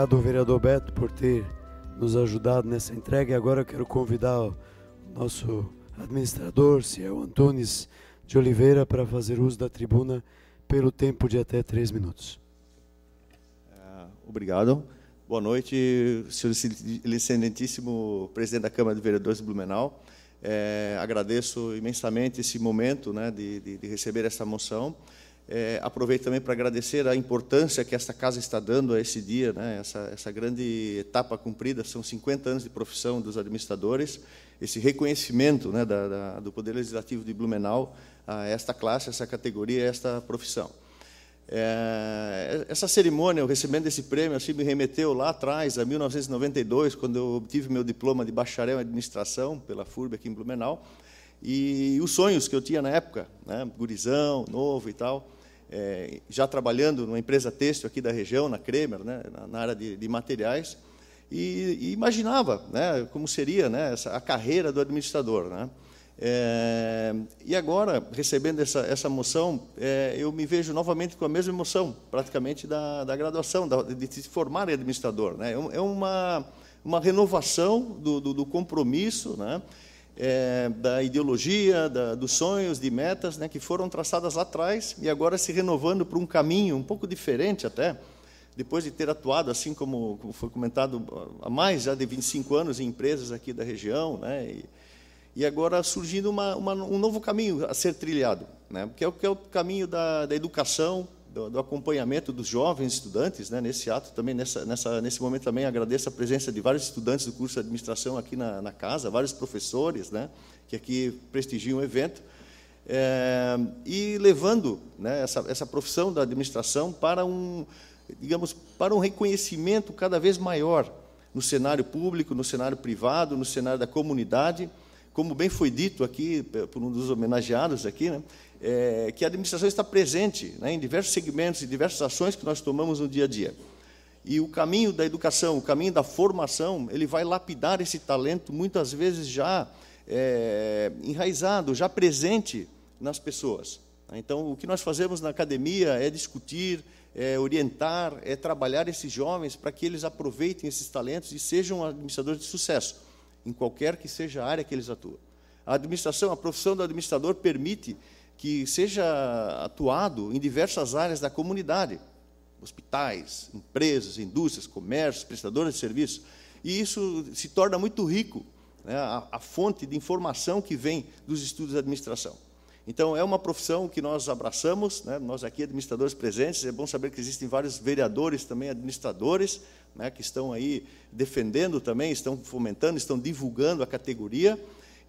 Obrigado, vereador Beto, por ter nos ajudado nessa entrega. E agora eu quero convidar o nosso administrador, Ciel é Antunes de Oliveira, para fazer uso da tribuna pelo tempo de até três minutos. Ah, obrigado. Boa noite, senhor excelentíssimo presidente da Câmara de Vereadores de Blumenau. É, agradeço imensamente esse momento né, de, de, de receber essa moção. É, aproveito também para agradecer a importância que esta casa está dando a esse dia, né? essa, essa grande etapa cumprida, são 50 anos de profissão dos administradores, esse reconhecimento né, da, da, do Poder Legislativo de Blumenau a esta classe, a essa categoria, a esta profissão. É, essa cerimônia, o recebendo desse prêmio, assim, me remeteu lá atrás, a 1992, quando eu obtive meu diploma de bacharel em administração pela FURB aqui em Blumenau, e os sonhos que eu tinha na época, né, gurizão, novo e tal, é, já trabalhando numa empresa têxtil aqui da região, na Kremer, né, na, área de, de materiais, e, e, imaginava né, como seria né, essa, a carreira do administrador. Né? É, e agora, recebendo essa, essa moção, é, eu me vejo novamente com a mesma emoção, praticamente, da, da graduação, da, de se formar em administrador. Né? É, é uma, uma renovação do, do, do compromisso, né? é, da ideologia, da, dos sonhos, de metas, né, que foram traçadas lá atrás e agora se renovando para um caminho um pouco diferente até, depois de ter atuado, assim como, como foi comentado, há mais já de 25 anos em empresas aqui da região, né, e, e agora surgindo uma, uma, um novo caminho a ser trilhado, né, que é o, que é o caminho da, da educação, do, do acompanhamento dos jovens estudantes, né, nesse ato também, nessa, nessa, nesse momento também agradeço a presença de vários estudantes do curso de administração aqui na, na casa, vários professores, né, que aqui prestigiam o evento, é, e levando né, essa, essa profissão da administração para um, digamos, para um reconhecimento cada vez maior no cenário público, no cenário privado, no cenário da comunidade. Como bem foi dito aqui eh, por um dos homenageados aqui, né, é, que a administração está presente né, em diversos segmentos e diversas ações que nós tomamos no dia a dia. E o caminho da educação, o caminho da formação, ele vai lapidar esse talento muitas vezes já é, enraizado, já presente nas pessoas. Então, o que nós fazemos na academia é discutir, é orientar, é trabalhar esses jovens para que eles aproveitem esses talentos e sejam administradores de sucesso, em qualquer que seja a área que eles atuam. A administração, a profissão do administrador permite que seja atuado em diversas áreas da comunidade, hospitais, empresas, indústrias, comércios, prestadores de serviços, e isso se torna muito rico, né, a, a fonte de informação que vem dos estudos de administração. Então, é uma profissão que nós abraçamos, né? nós aqui, administradores presentes, é bom saber que existem vários vereadores também, administradores, né? que estão aí defendendo também, estão fomentando, estão divulgando a categoria.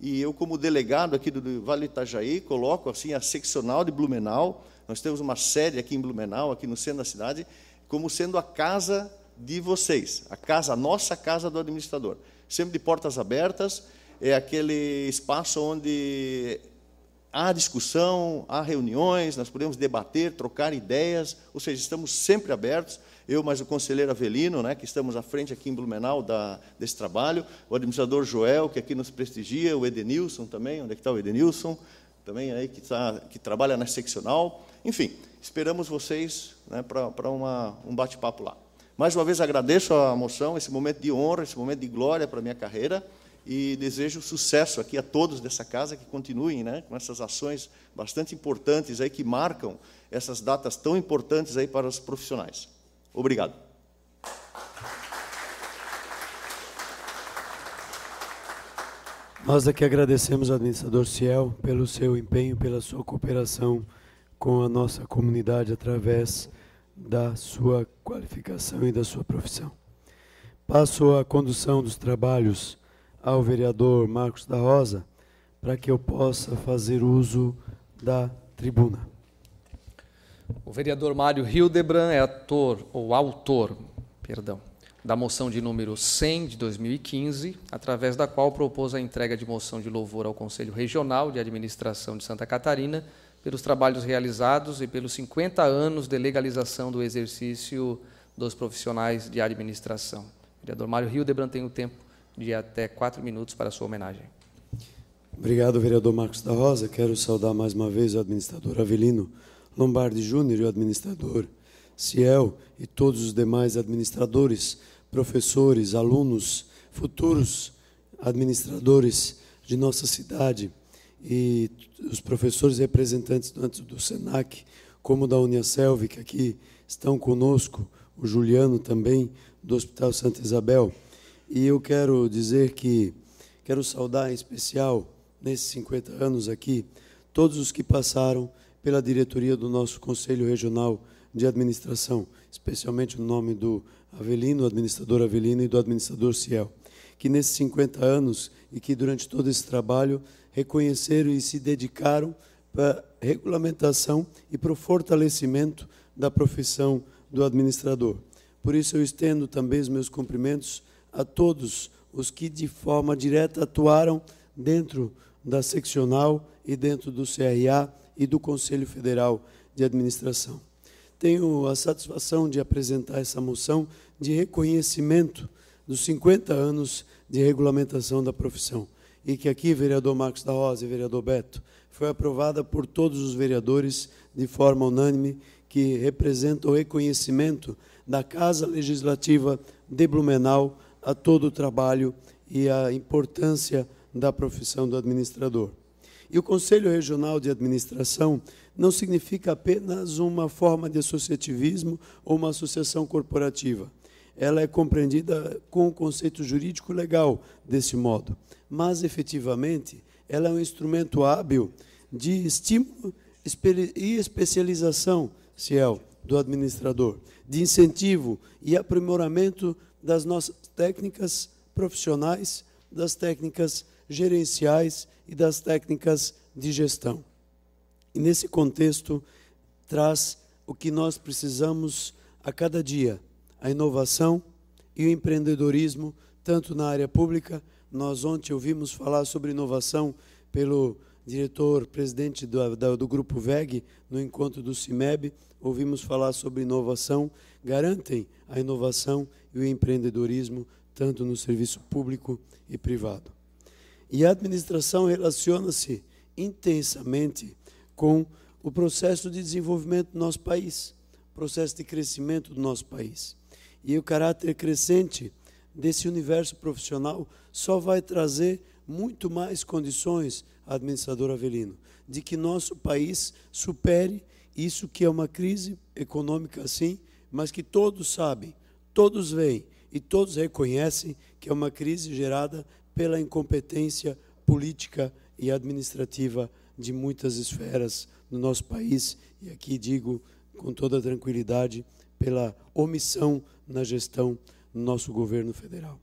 E eu, como delegado aqui do Vale Itajaí, coloco assim a seccional de Blumenau. Nós temos uma sede aqui em Blumenau, aqui no centro da cidade, como sendo a casa de vocês, a casa, a nossa casa do administrador. Sempre de portas abertas, é aquele espaço onde há discussão, há reuniões, nós podemos debater, trocar ideias, ou seja, estamos sempre abertos eu mais o conselheiro Avelino, né, que estamos à frente aqui em Blumenau da, desse trabalho, o administrador Joel, que aqui nos prestigia, o Edenilson também, onde é que está o Edenilson? Também aí que, tá, que trabalha na seccional. Enfim, esperamos vocês né, para um bate-papo lá. Mais uma vez agradeço a moção, esse momento de honra, esse momento de glória para a minha carreira e desejo sucesso aqui a todos dessa casa que continuem né, com essas ações bastante importantes aí que marcam essas datas tão importantes aí para os profissionais. Obrigado. Nós aqui agradecemos ao administrador Ciel pelo seu empenho, pela sua cooperação com a nossa comunidade através da sua qualificação e da sua profissão. Passo a condução dos trabalhos ao vereador Marcos da Rosa para que eu possa fazer uso da tribuna. O vereador Mário Hildebrand é ator, ou autor, perdão, da moção de número 100 de 2015, através da qual propôs a entrega de moção de louvor ao Conselho Regional de Administração de Santa Catarina pelos trabalhos realizados e pelos 50 anos de legalização do exercício dos profissionais de administração. O vereador Mário Hildebrand tem o tempo de até quatro minutos para a sua homenagem. Obrigado, vereador Marcos da Rosa. Quero saudar mais uma vez o administrador Avelino Lombardi Júnior e o administrador, Ciel e todos os demais administradores, professores, alunos, futuros administradores de nossa cidade e os professores representantes tanto do SENAC como da Uniaselv, que aqui estão conosco, o Juliano também, do Hospital Santa Isabel. E eu quero dizer que quero saudar em especial, nesses 50 anos aqui, todos os que passaram pela diretoria do nosso Conselho Regional de Administração, especialmente o nome do Avelino, administrador Avelino e do administrador Ciel, que nesses 50 anos e que durante todo esse trabalho reconheceram e se dedicaram para regulamentação e para o fortalecimento da profissão do administrador. Por isso eu estendo também os meus cumprimentos a todos os que de forma direta atuaram dentro da seccional e dentro do CRA e do Conselho Federal de Administração. Tenho a satisfação de apresentar essa moção de reconhecimento dos 50 anos de regulamentação da profissão e que aqui, vereador Marcos da Rosa e vereador Beto, foi aprovada por todos os vereadores de forma unânime, que representa o reconhecimento da Casa Legislativa de Blumenau a todo o trabalho e a importância da profissão do administrador. E o Conselho Regional de Administração não significa apenas uma forma de associativismo ou uma associação corporativa. Ela é compreendida com o conceito jurídico legal desse modo, mas efetivamente ela é um instrumento hábil de estímulo e especialização, Ciel, é do administrador, de incentivo e aprimoramento das nossas técnicas profissionais, das técnicas gerenciais e das técnicas de gestão. E nesse contexto, traz o que nós precisamos a cada dia: a inovação e o empreendedorismo, tanto na área pública. Nós ontem ouvimos falar sobre inovação pelo diretor-presidente do, do, Grupo VEG, no encontro do CIMEB, ouvimos falar sobre inovação. Garantem a inovação e o empreendedorismo, tanto no serviço público e privado. E a administração relaciona-se intensamente com o processo de desenvolvimento do nosso país, processo de crescimento do nosso país. E o caráter crescente desse universo profissional só vai trazer muito mais condições, administrador Avelino, de que nosso país supere isso que é uma crise econômica, sim, mas que todos sabem, todos veem e todos reconhecem que é uma crise gerada pela incompetência política e administrativa de muitas esferas no nosso país, e aqui digo com toda tranquilidade, pela omissão na gestão do nosso governo federal.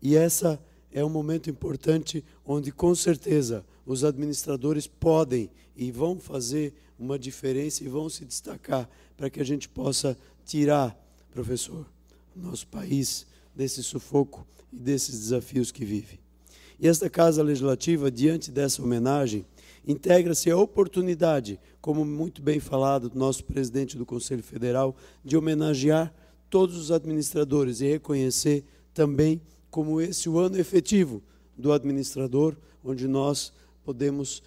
E essa é um momento importante onde, com certeza, os administradores podem e vão fazer uma diferença e vão se destacar para que a gente possa tirar, professor, nosso país desse sufoco e desses desafios que vive. E esta Casa Legislativa, diante dessa homenagem, integra-se a oportunidade, como muito bem falado do nosso presidente do Conselho Federal, de homenagear todos os administradores e reconhecer também como esse o ano efetivo do administrador, onde nós podemos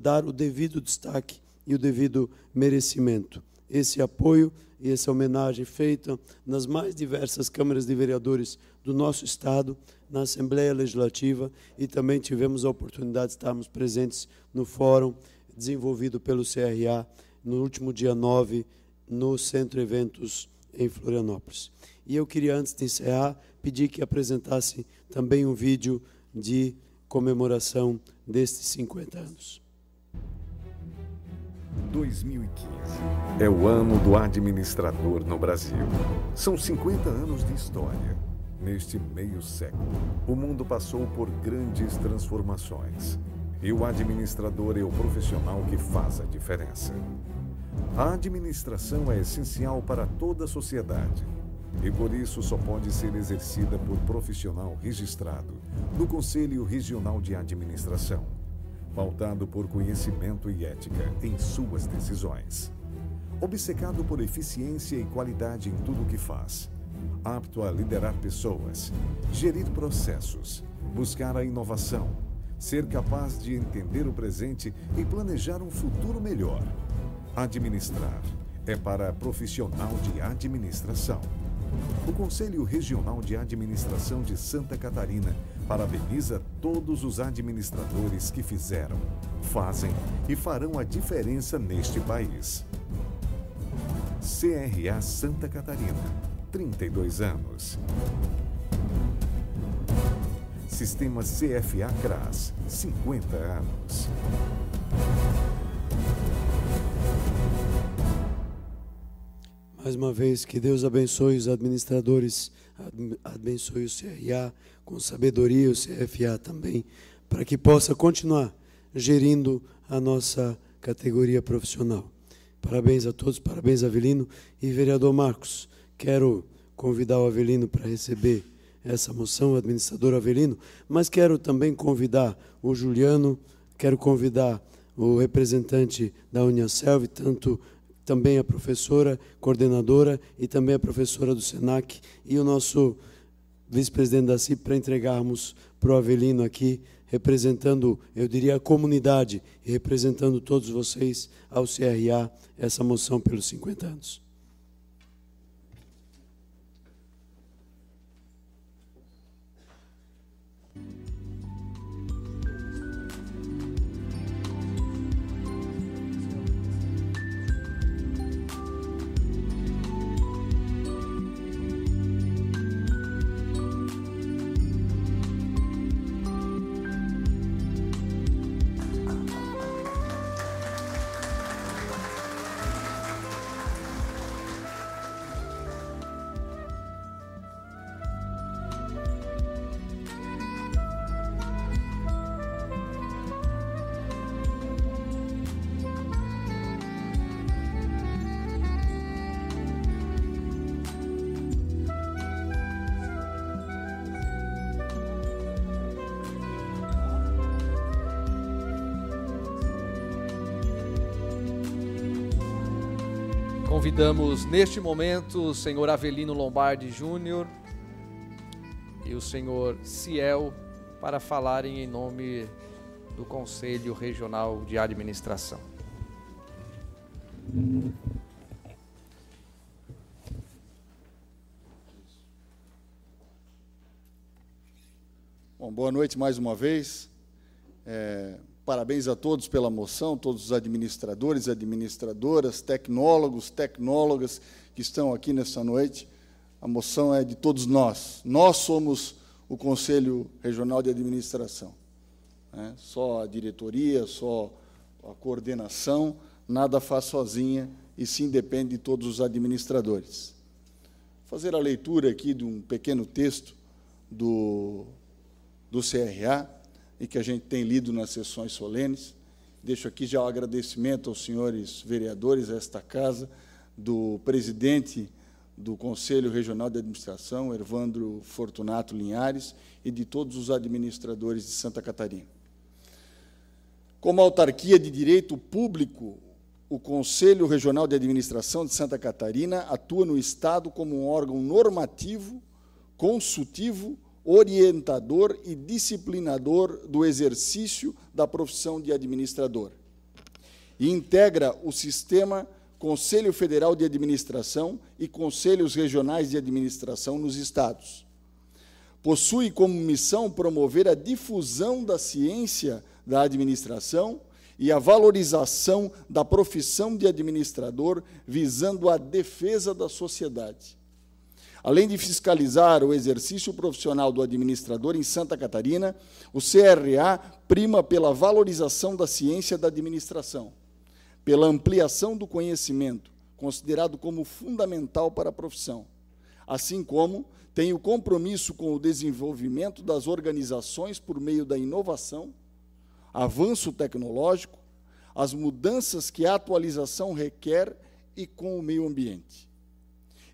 dar o devido destaque e o devido merecimento esse apoio e essa homenagem feita nas mais diversas câmaras de vereadores do nosso estado, na Assembleia Legislativa e também tivemos a oportunidade de estarmos presentes no fórum desenvolvido pelo CRA no último dia 9 no Centro Eventos em Florianópolis. E eu queria, antes de encerrar, pedir que apresentasse também um vídeo de comemoração destes 50 anos. 2015. É o ano do administrador no Brasil. São 50 anos de história. Neste meio século, o mundo passou por grandes transformações. E o administrador é o profissional que faz a diferença. A administração é essencial para toda a sociedade e por isso só pode ser exercida por profissional registrado no Conselho Regional de Administração pautado por conhecimento e ética em suas decisões. Obcecado por eficiência e qualidade em tudo o que faz, apto a liderar pessoas, gerir processos, buscar a inovação, ser capaz de entender o presente e planejar um futuro melhor. Administrar é para profissional de administração. O Conselho Regional de Administração de Santa Catarina Parabeniza todos os administradores que fizeram, fazem e farão a diferença neste país. CRA Santa Catarina, 32 anos. Sistema CFA CRAS, 50 anos. Mais uma vez, que Deus abençoe os administradores, abençoe o CRA com sabedoria, o CFA também, para que possa continuar gerindo a nossa categoria profissional. Parabéns a todos, parabéns, Avelino. E vereador Marcos, quero convidar o Avelino para receber essa moção, o administrador Avelino, mas quero também convidar o Juliano, quero convidar o representante da União Selve, tanto também a professora coordenadora e também a professora do SENAC e o nosso vice-presidente da CIP para entregarmos para o Avelino aqui, representando, eu diria, a comunidade e representando todos vocês ao CRA, essa moção pelos 50 anos. Convidamos neste momento o senhor Avelino Lombardi Júnior e o senhor Ciel para falarem em nome do Conselho Regional de Administração. Bom, boa noite mais uma vez. É, Parabéns a todos pela moção, todos os administradores, administradoras, tecnólogos, tecnólogas que estão aqui nessa noite. A moção é de todos nós. Nós somos o Conselho Regional de Administração. Né? Só a diretoria, só a coordenação, nada faz sozinha e sim depende de todos os administradores. Vou fazer a leitura aqui de um pequeno texto do, do CRA e que a gente tem lido nas sessões solenes. Deixo aqui já o agradecimento aos senhores vereadores, desta casa, do presidente do Conselho Regional de Administração, Ervandro Fortunato Linhares, e de todos os administradores de Santa Catarina. Como autarquia de direito público, o Conselho Regional de Administração de Santa Catarina atua no Estado como um órgão normativo, consultivo, orientador e disciplinador do exercício da profissão de administrador. E integra o sistema Conselho Federal de Administração e Conselhos Regionais de Administração nos estados. Possui como missão promover a difusão da ciência da administração e a valorização da profissão de administrador, visando a defesa da sociedade Além de fiscalizar o exercício profissional do administrador em Santa Catarina, o CRA prima pela valorização da ciência da administração, pela ampliação do conhecimento, considerado como fundamental para a profissão, assim como tem o compromisso com o desenvolvimento das organizações por meio da inovação, avanço tecnológico, as mudanças que a atualização requer e com o meio ambiente.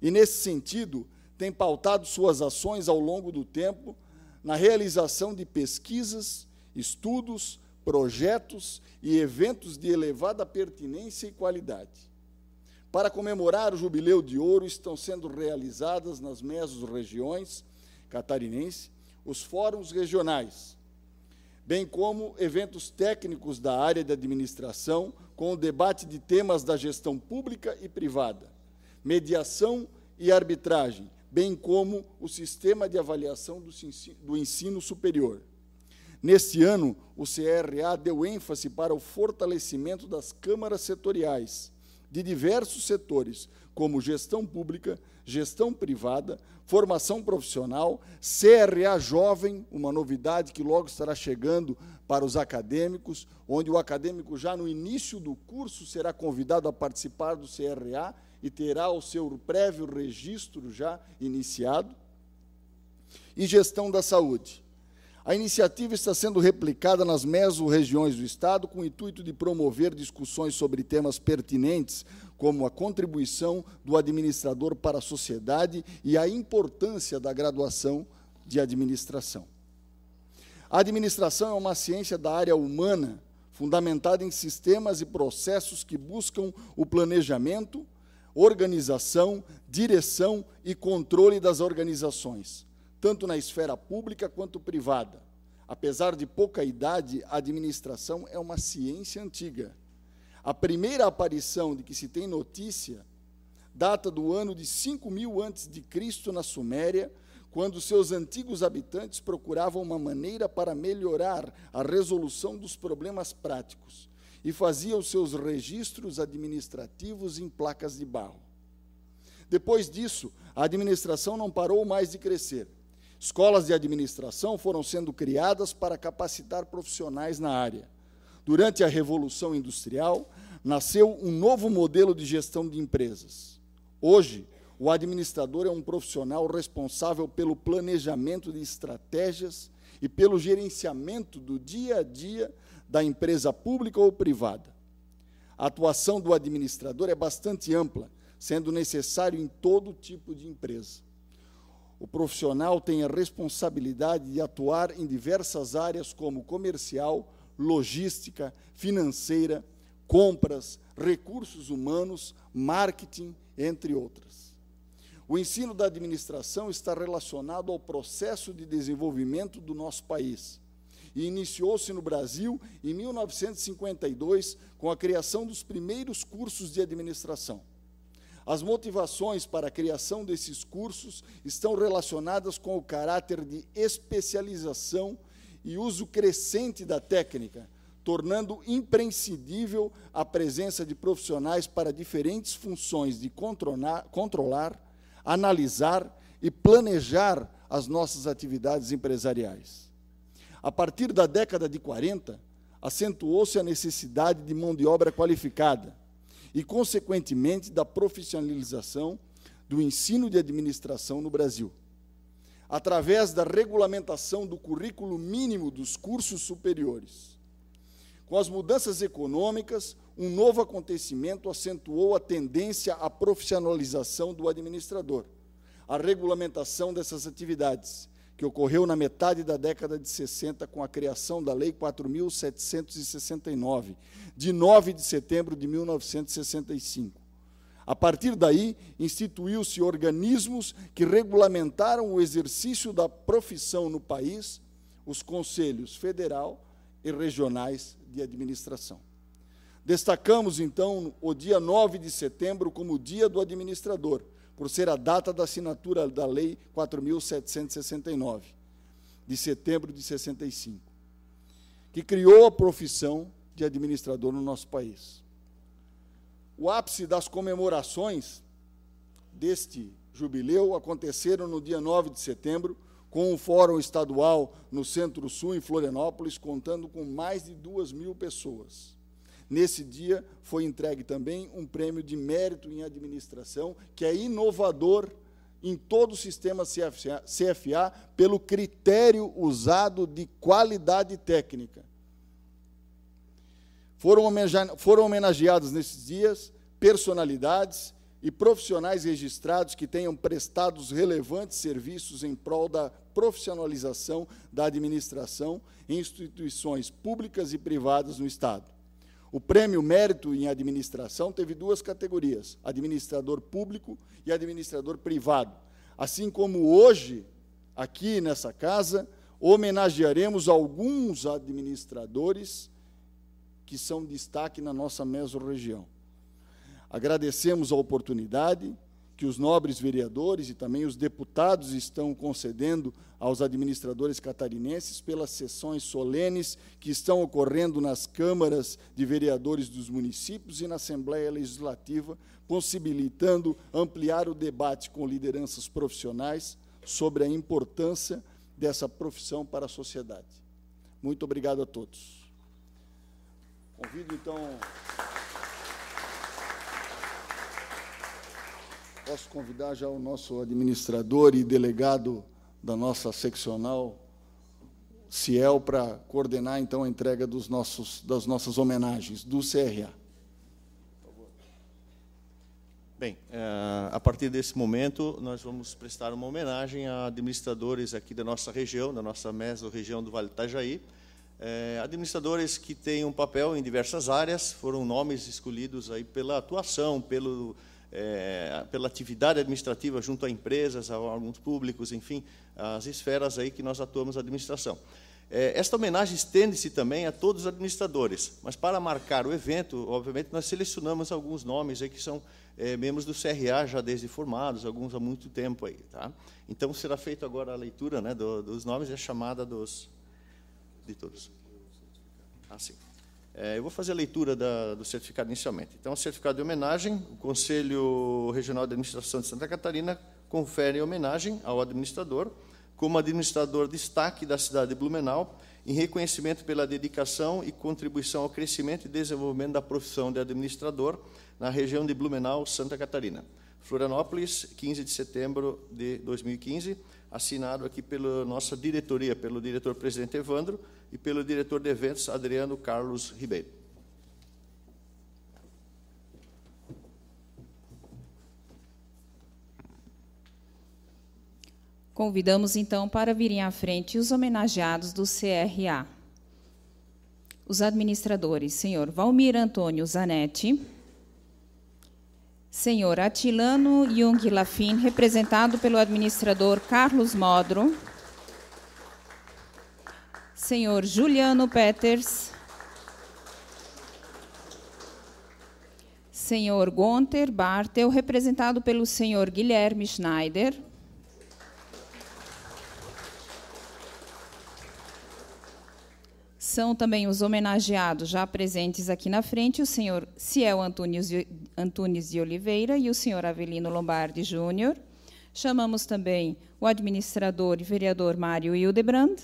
E, nesse sentido, tem pautado suas ações ao longo do tempo na realização de pesquisas, estudos, projetos e eventos de elevada pertinência e qualidade. Para comemorar o Jubileu de Ouro, estão sendo realizadas nas regiões catarinense os fóruns regionais, bem como eventos técnicos da área de administração, com o debate de temas da gestão pública e privada, mediação e arbitragem, bem como o sistema de avaliação do ensino superior. Neste ano, o CRA deu ênfase para o fortalecimento das câmaras setoriais de diversos setores, como gestão pública, gestão privada, formação profissional, CRA jovem, uma novidade que logo estará chegando para os acadêmicos, onde o acadêmico já no início do curso será convidado a participar do CRA e terá o seu prévio registro já iniciado. E gestão da saúde. A iniciativa está sendo replicada nas mesorregiões do Estado com o intuito de promover discussões sobre temas pertinentes, como a contribuição do administrador para a sociedade e a importância da graduação de administração. A administração é uma ciência da área humana, fundamentada em sistemas e processos que buscam o planejamento, organização, direção e controle das organizações, tanto na esfera pública quanto privada. Apesar de pouca idade, a administração é uma ciência antiga. A primeira aparição de que se tem notícia data do ano de 5000 antes de Cristo na Suméria, quando seus antigos habitantes procuravam uma maneira para melhorar a resolução dos problemas práticos e fazia os seus registros administrativos em placas de barro. Depois disso, a administração não parou mais de crescer. Escolas de administração foram sendo criadas para capacitar profissionais na área. Durante a Revolução Industrial, nasceu um novo modelo de gestão de empresas. Hoje, o administrador é um profissional responsável pelo planejamento de estratégias e pelo gerenciamento do dia a dia da empresa pública ou privada. A atuação do administrador é bastante ampla, sendo necessário em todo tipo de empresa. O profissional tem a responsabilidade de atuar em diversas áreas, como comercial, logística, financeira, compras, recursos humanos, marketing, entre outras. O ensino da administração está relacionado ao processo de desenvolvimento do nosso país e iniciou-se no Brasil em 1952 com a criação dos primeiros cursos de administração. As motivações para a criação desses cursos estão relacionadas com o caráter de especialização e uso crescente da técnica, tornando imprescindível a presença de profissionais para diferentes funções de controlar, controlar analisar e planejar as nossas atividades empresariais a partir da década de 40, acentuou-se a necessidade de mão de obra qualificada e, consequentemente, da profissionalização do ensino de administração no Brasil. Através da regulamentação do currículo mínimo dos cursos superiores. Com as mudanças econômicas, um novo acontecimento acentuou a tendência à profissionalização do administrador, a regulamentação dessas atividades, que ocorreu na metade da década de 60 com a criação da Lei 4769, de 9 de setembro de 1965. A partir daí, instituiu-se organismos que regulamentaram o exercício da profissão no país, os conselhos federal e regionais de administração. Destacamos, então, o dia 9 de setembro como o Dia do Administrador, por ser a data da assinatura da Lei 4.769, de setembro de 65, que criou a profissão de administrador no nosso país. O ápice das comemorações deste jubileu aconteceram no dia 9 de setembro, com um fórum estadual no Centro-Sul, em Florianópolis, contando com mais de duas mil pessoas. Nesse dia foi entregue também um prêmio de mérito em administração, que é inovador em todo o sistema CFA, CFA pelo critério usado de qualidade técnica. Foram, foram homenageados nesses dias personalidades e profissionais registrados que tenham prestado relevantes serviços em prol da profissionalização da administração em instituições públicas e privadas no Estado. O prêmio Mérito em Administração teve duas categorias: administrador público e administrador privado. Assim como hoje, aqui nessa casa, homenagearemos alguns administradores que são destaque na nossa mesorregião. Agradecemos a oportunidade que os nobres vereadores e também os deputados estão concedendo aos administradores catarinenses pelas sessões solenes que estão ocorrendo nas câmaras de vereadores dos municípios e na Assembleia Legislativa, possibilitando ampliar o debate com lideranças profissionais sobre a importância dessa profissão para a sociedade. Muito obrigado a todos. Convido então Posso convidar já o nosso administrador e delegado da nossa seccional, Ciel, para coordenar então a entrega dos nossos, das nossas homenagens do CRA. Bem, eh, a partir desse momento, nós vamos prestar uma homenagem a administradores aqui da nossa região, da nossa mesa, região do Vale do Itajaí, eh, administradores que têm um papel em diversas áreas, foram nomes escolhidos aí pela atuação, pelo é, pela atividade administrativa junto a empresas, a alguns públicos, enfim, as esferas aí que nós atuamos na administração. É, esta homenagem estende-se também a todos os administradores, mas para marcar o evento, obviamente, nós selecionamos alguns nomes aí que são é, membros do CRA já desde formados, alguns há muito tempo aí, tá? Então será feita agora a leitura né, do, dos nomes e é a chamada dos de todos. Ah, sim. É, eu vou fazer a leitura da, do certificado inicialmente. Então, o certificado de homenagem, o Conselho Regional de Administração de Santa Catarina confere homenagem ao administrador como administrador destaque da cidade de Blumenau, em reconhecimento pela dedicação e contribuição ao crescimento e desenvolvimento da profissão de administrador na região de Blumenau, Santa Catarina. Florianópolis, 15 de setembro de 2015, assinado aqui pela nossa diretoria, pelo diretor-presidente Evandro, e pelo diretor de eventos, Adriano Carlos Ribeiro. Convidamos então para virem à frente os homenageados do CRA. Os administradores, senhor Valmir Antônio Zanetti, senhor Atilano Jung Lafin, representado pelo administrador Carlos Modro, senhor Juliano Peters, senhor Gunter Bartel, representado pelo senhor Guilherme Schneider, São também os homenageados já presentes aqui na frente o senhor Ciel Antunes, de Oliveira e o senhor Avelino Lombardi Júnior. Chamamos também o administrador e vereador Mário Hildebrand,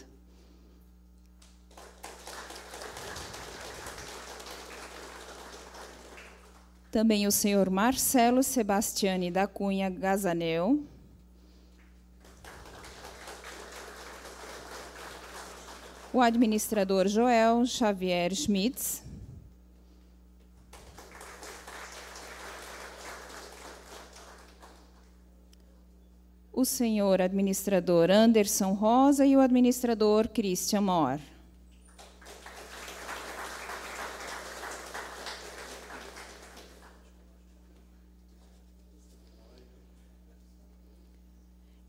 Também o senhor Marcelo Sebastiani da Cunha Gazanel. O administrador Joel Xavier Schmitz. o senhor administrador Anderson Rosa e o administrador Christian Mor.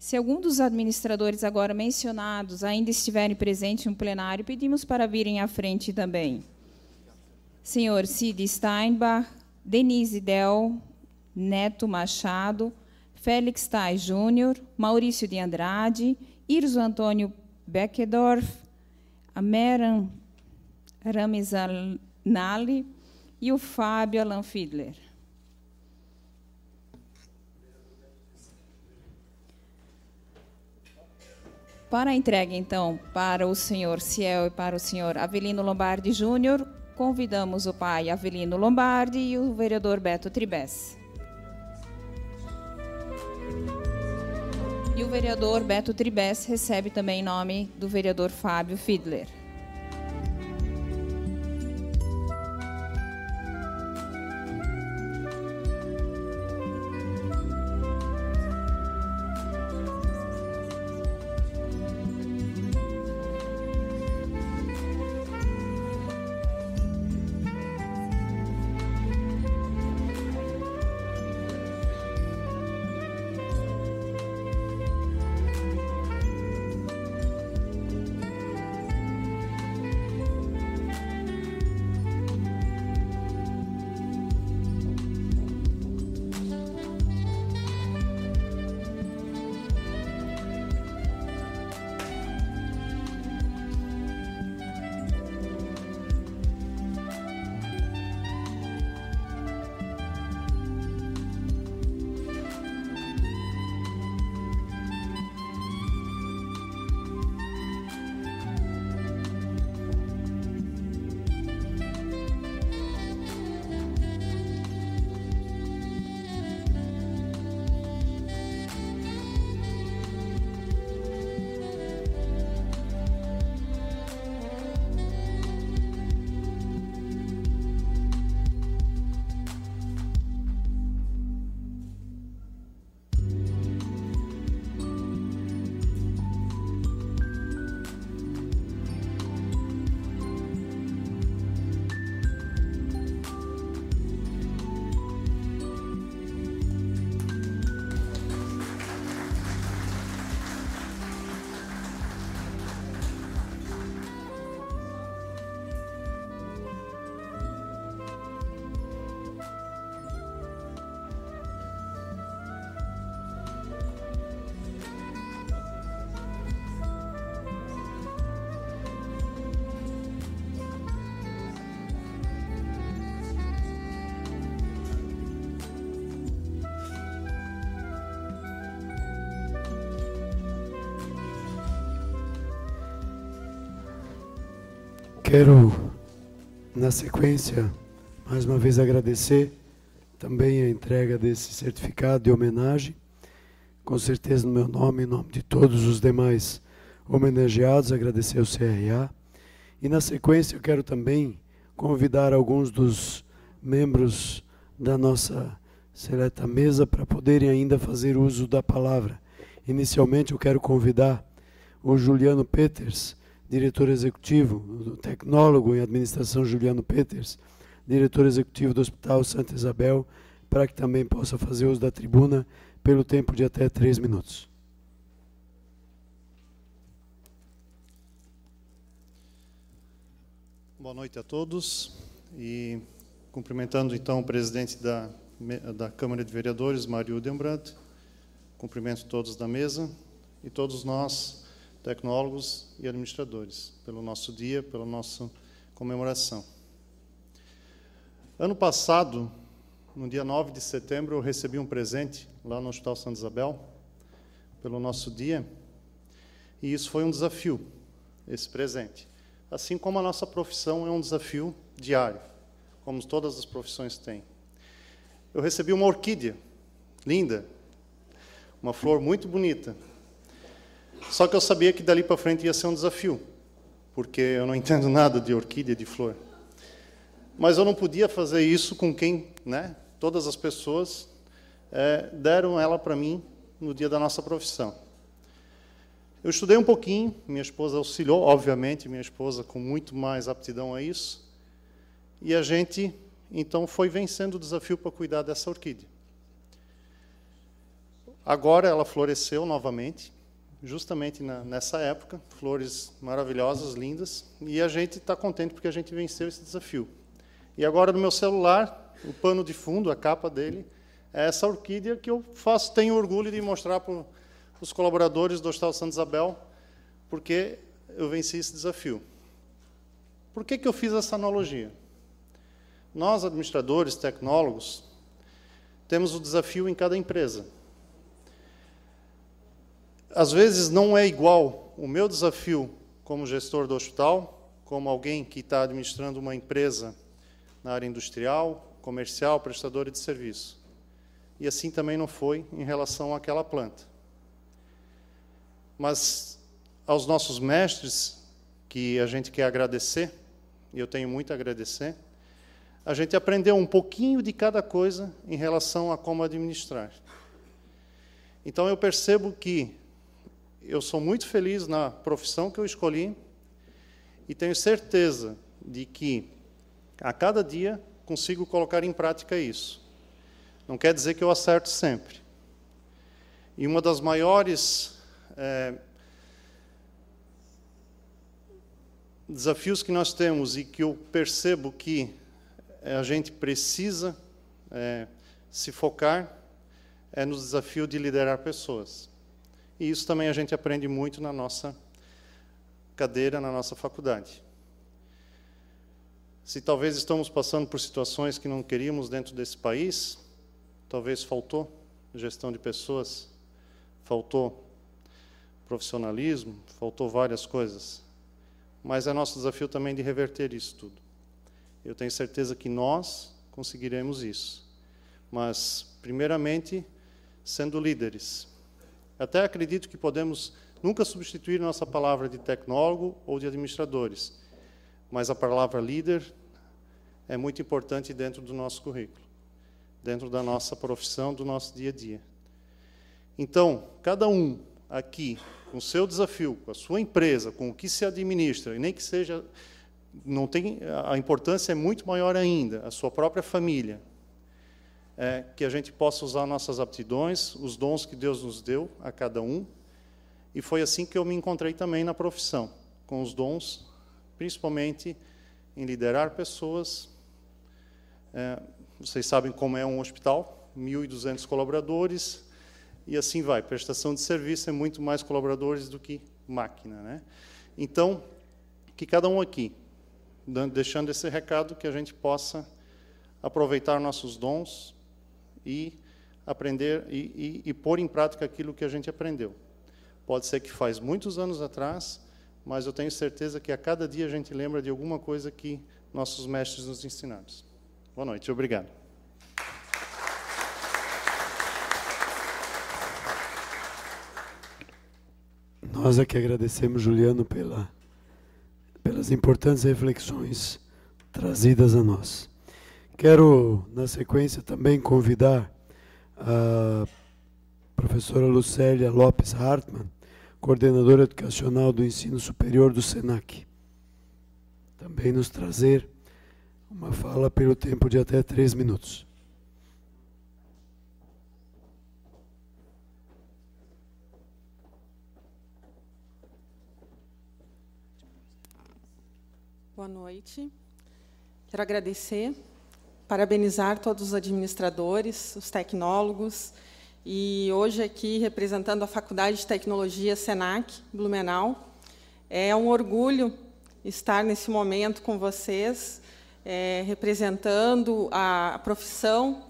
Se algum dos administradores agora mencionados ainda estiverem presentes no plenário, pedimos para virem à frente também. Senhor Cid Steinbach, Denise Del, Neto Machado, Félix Tais Júnior, Maurício de Andrade, Irso Antônio Beckedorf, Ameran Ramizanali e o Fábio Alan Fiedler. Para a entrega, então, para o senhor Ciel e para o senhor Avelino Lombardi Júnior, convidamos o pai Avelino Lombardi e o vereador Beto Tribes. E o vereador Beto Tribes recebe também nome do vereador Fábio Fiedler. Quero, na sequência, mais uma vez agradecer também a entrega desse certificado de homenagem, com certeza no meu nome, em nome de todos os demais homenageados, agradecer ao CRA. E na sequência eu quero também convidar alguns dos membros da nossa seleta mesa para poderem ainda fazer uso da palavra. Inicialmente eu quero convidar o Juliano Peters, diretor executivo do tecnólogo em administração Juliano Peters, diretor executivo do Hospital Santa Isabel, para que também possa fazer uso da tribuna pelo tempo de até três minutos. Boa noite a todos e cumprimentando então o presidente da, da Câmara de Vereadores, Mário Udenbrandt, cumprimento todos da mesa e todos nós tecnólogos e administradores, pelo nosso dia, pela nossa comemoração. Ano passado, no dia 9 de setembro, eu recebi um presente lá no Hospital Santa Isabel, pelo nosso dia, e isso foi um desafio, esse presente. Assim como a nossa profissão é um desafio diário, como todas as profissões têm. Eu recebi uma orquídea linda, uma flor muito bonita, só que eu sabia que dali para frente ia ser um desafio, porque eu não <laughs> entendo nada de orquídea, de flor. Mas eu não podia fazer isso com quem, né? Todas as pessoas é, deram ela para mim no dia da nossa profissão. Eu estudei um pouquinho, minha esposa auxiliou, obviamente, minha esposa com muito mais aptidão a isso, e a gente então foi vencendo o desafio para cuidar dessa orquídea. Agora ela floresceu novamente, justamente na, nessa época, flores maravilhosas, lindas, e a gente está contente porque a gente venceu esse desafio. E agora no meu celular, o pano de fundo, a capa dele, é essa orquídea que eu faço, tenho orgulho de mostrar para os colaboradores do Hostel Santa Isabel, porque eu venci esse desafio. Por que, que eu fiz essa analogia? Nós, administradores, tecnólogos, temos o desafio em cada empresa às vezes não é igual o meu desafio como gestor do hospital, como alguém que está administrando uma empresa na área industrial, comercial, prestadora de serviço. E assim também não foi em relação àquela planta. Mas aos nossos mestres, que a gente quer agradecer, e eu tenho muito a agradecer, a gente aprendeu um pouquinho de cada coisa em relação a como administrar. Então eu percebo que eu sou muito feliz na profissão que eu escolhi e tenho certeza de que a cada dia consigo colocar em prática isso. Não quer dizer que eu acerto sempre. E uma das maiores é, desafios que nós temos e que eu percebo que eh, a gente precisa é, se focar é no desafio de liderar pessoas. E isso também a gente aprende muito na nossa cadeira, na nossa faculdade. Se talvez estamos passando por situações que não queríamos dentro desse país, talvez faltou gestão de pessoas, faltou profissionalismo, faltou várias coisas. Mas é nosso desafio também de reverter isso tudo. Eu tenho certeza que nós conseguiremos isso. Mas, primeiramente, sendo líderes, até acredito que podemos nunca substituir nossa palavra de tecnólogo ou de administradores, mas a palavra líder é muito importante dentro do nosso currículo, dentro da nossa profissão, do nosso dia a dia. Então, cada um aqui, com o seu desafio, com a sua empresa, com o que se administra, e nem que seja. Não tem, a importância é muito maior ainda, a sua própria família, é, que a gente possa usar nossas aptidões, os dons que Deus nos deu a cada um. E foi assim que eu me encontrei também na profissão, com os dons, principalmente em liderar pessoas. É, vocês sabem como é um hospital, 1.200 colaboradores, e assim vai. Prestação de serviço é muito mais colaboradores do que máquina. Né? Então, que cada um aqui, deixando esse recado, que a gente possa aproveitar nossos dons, e aprender e, e, e pôr em prática aquilo que a gente aprendeu. Pode ser que faz muitos anos atrás, mas eu tenho certeza que a cada dia a gente lembra de alguma coisa que nossos mestres nos ensinaram. Boa noite, obrigado. Nós aqui é que agradecemos, Juliano, pela, pelas importantes reflexões trazidas a nós. Quero, na sequência, também convidar a professora Lucélia Lopes Hartmann, coordenadora educacional do ensino superior do SENAC, também nos trazer uma fala pelo tempo de até três minutos. Boa noite. Quero agradecer parabenizar todos os administradores, os tecnólogos, e hoje aqui representando a Faculdade de Tecnologia Senac Blumenau. É um orgulho estar nesse momento com vocês, é, representando a, profissão.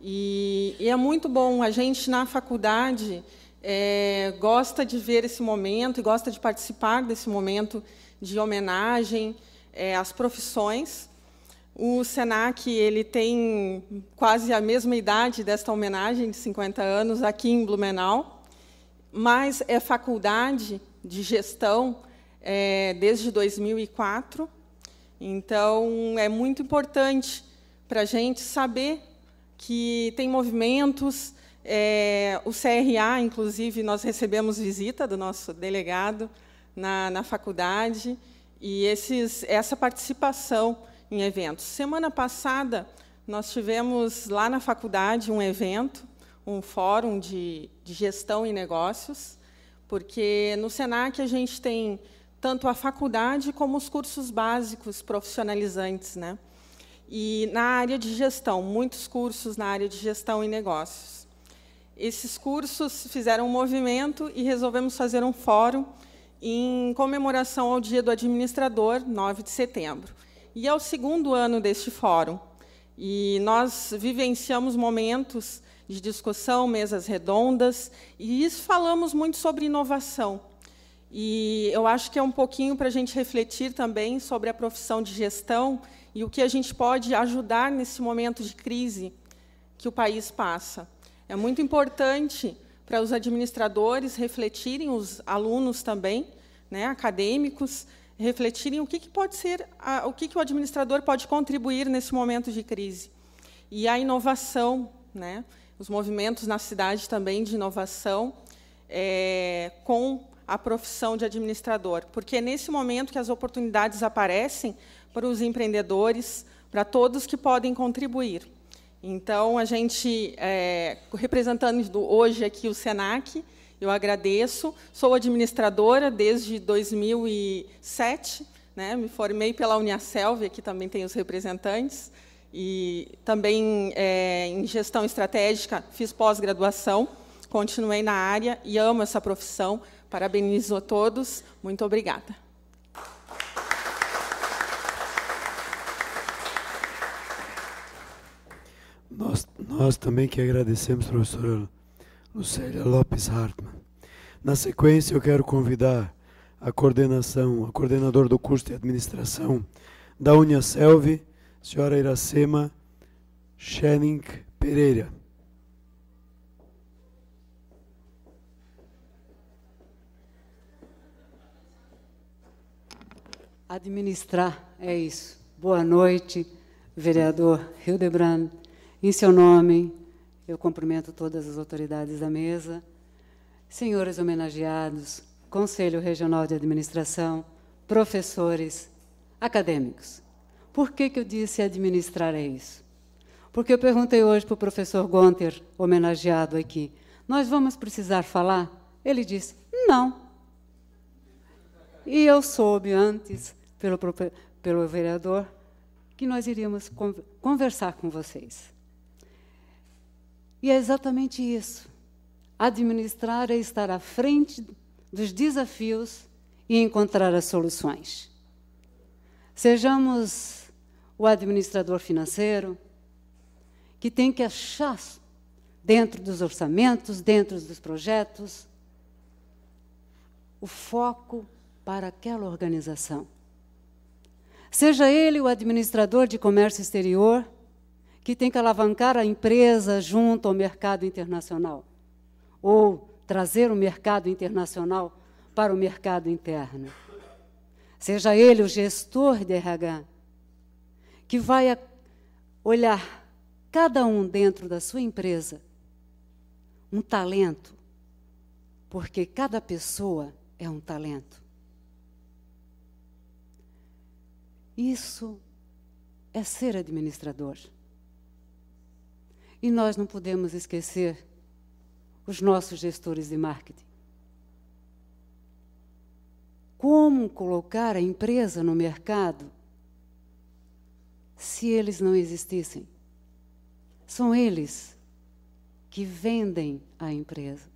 E, e, é muito bom, a gente na faculdade é, gosta de ver esse momento e gosta de participar desse momento de homenagem é, às profissões o Senac ele tem quase a mesma idade desta homenagem de 50 anos aqui em Blumenau, mas é faculdade de gestão é, desde 2004. Então é muito importante para a gente saber que tem movimentos. É, o CRA, inclusive, nós recebemos visita do nosso delegado na, na faculdade e esses, essa participação em eventos. Semana passada, nós tivemos lá na faculdade um evento, um fórum de, de gestão e negócios, porque no SENAC a gente tem tanto a faculdade como os cursos básicos profissionalizantes. Né? E na área de gestão, muitos cursos na área de gestão e negócios. Esses cursos fizeram um movimento e resolvemos fazer um fórum em comemoração ao Dia do Administrador, 9 de setembro e é o segundo ano deste fórum. E nós vivenciamos momentos de discussão, mesas redondas, e isso falamos muito sobre inovação. E eu acho que é um pouquinho para a gente refletir também sobre a profissão de gestão e o que a gente pode ajudar nesse momento de crise que o país passa. É muito importante para os administradores refletirem, os alunos também, né, acadêmicos, refletirem o que, que pode ser, a, o que, que o administrador pode contribuir nesse momento de crise. E a inovação, né? os movimentos na cidade também de inovação é, com a profissão de administrador, porque é nesse momento que as oportunidades aparecem para os empreendedores, para todos que podem contribuir. Então, a gente, é, representando hoje aqui o SENAC, eu agradeço. Sou administradora desde 2007. Né? Me formei pela Uniaselv, aqui também tem os representantes. E também é, em gestão estratégica fiz pós-graduação, continuei na área e amo essa profissão. Parabenizo a todos. Muito obrigada. Nós, nós também que agradecemos, professora Lucélia Lopes Hartmann. Na sequência, eu quero convidar a coordenação, a coordenador do curso de administração da Uniaselv, senhora Iracema Schenning Pereira. Administrar, é isso. Boa noite, vereador Hildebrand. Em seu nome, eu cumprimento todas as autoridades da mesa senhores homenageados, Conselho Regional de Administração, professores, acadêmicos. Por que, que eu disse administrar é isso? Porque eu perguntei hoje para o professor Gonter, homenageado aqui, nós vamos precisar falar? Ele disse, não. E eu soube antes, pelo, pelo vereador, que nós iríamos conversar com vocês. E é exatamente isso. Administrar é estar à frente dos desafios e encontrar as soluções. Sejamos o administrador financeiro, que tem que achar dentro dos orçamentos, dentro dos projetos, o foco para aquela organização. Seja ele o administrador de comércio exterior, que tem que alavancar a empresa junto ao mercado internacional ou trazer o mercado internacional para o mercado interno. Seja ele o gestor de RH, que vai olhar cada um dentro da sua empresa um talento, porque cada pessoa é um talento. Isso é ser administrador. E nós não podemos esquecer os nossos gestores de marketing. Como colocar a empresa no mercado se eles não existissem? São eles que vendem a empresa,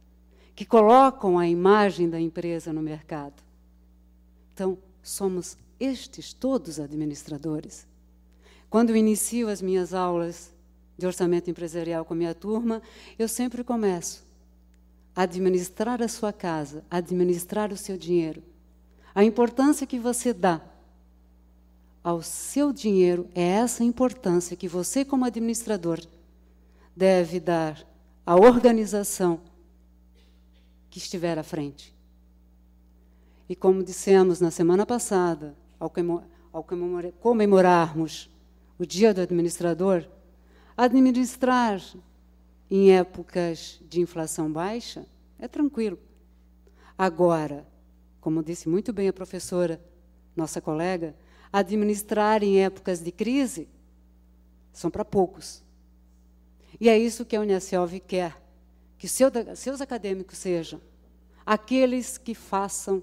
que colocam a imagem da empresa no mercado. Então, somos estes todos administradores. Quando inicio as minhas aulas de orçamento empresarial com a minha turma, eu sempre começo administrar a sua casa, administrar o seu dinheiro. A importância que você dá ao seu dinheiro é essa importância que você, como administrador, deve dar à organização que estiver à frente. E como dissemos na semana passada, ao comemorarmos o Dia do Administrador, administrar em épocas de inflação baixa, é tranquilo. Agora, como disse muito bem a professora, nossa colega, administrar em épocas de crise são para poucos. E é isso que a Unicef quer, que seu, seus acadêmicos sejam aqueles que façam,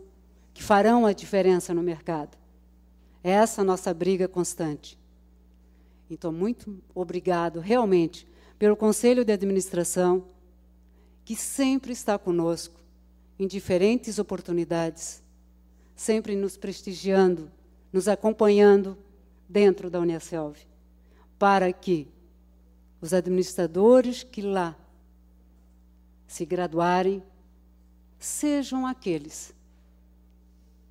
que farão a diferença no mercado. Essa é essa nossa briga constante. Então, muito obrigado realmente pelo conselho de administração, que sempre está conosco em diferentes oportunidades, sempre nos prestigiando, nos acompanhando dentro da Unicelv, para que os administradores que lá se graduarem sejam aqueles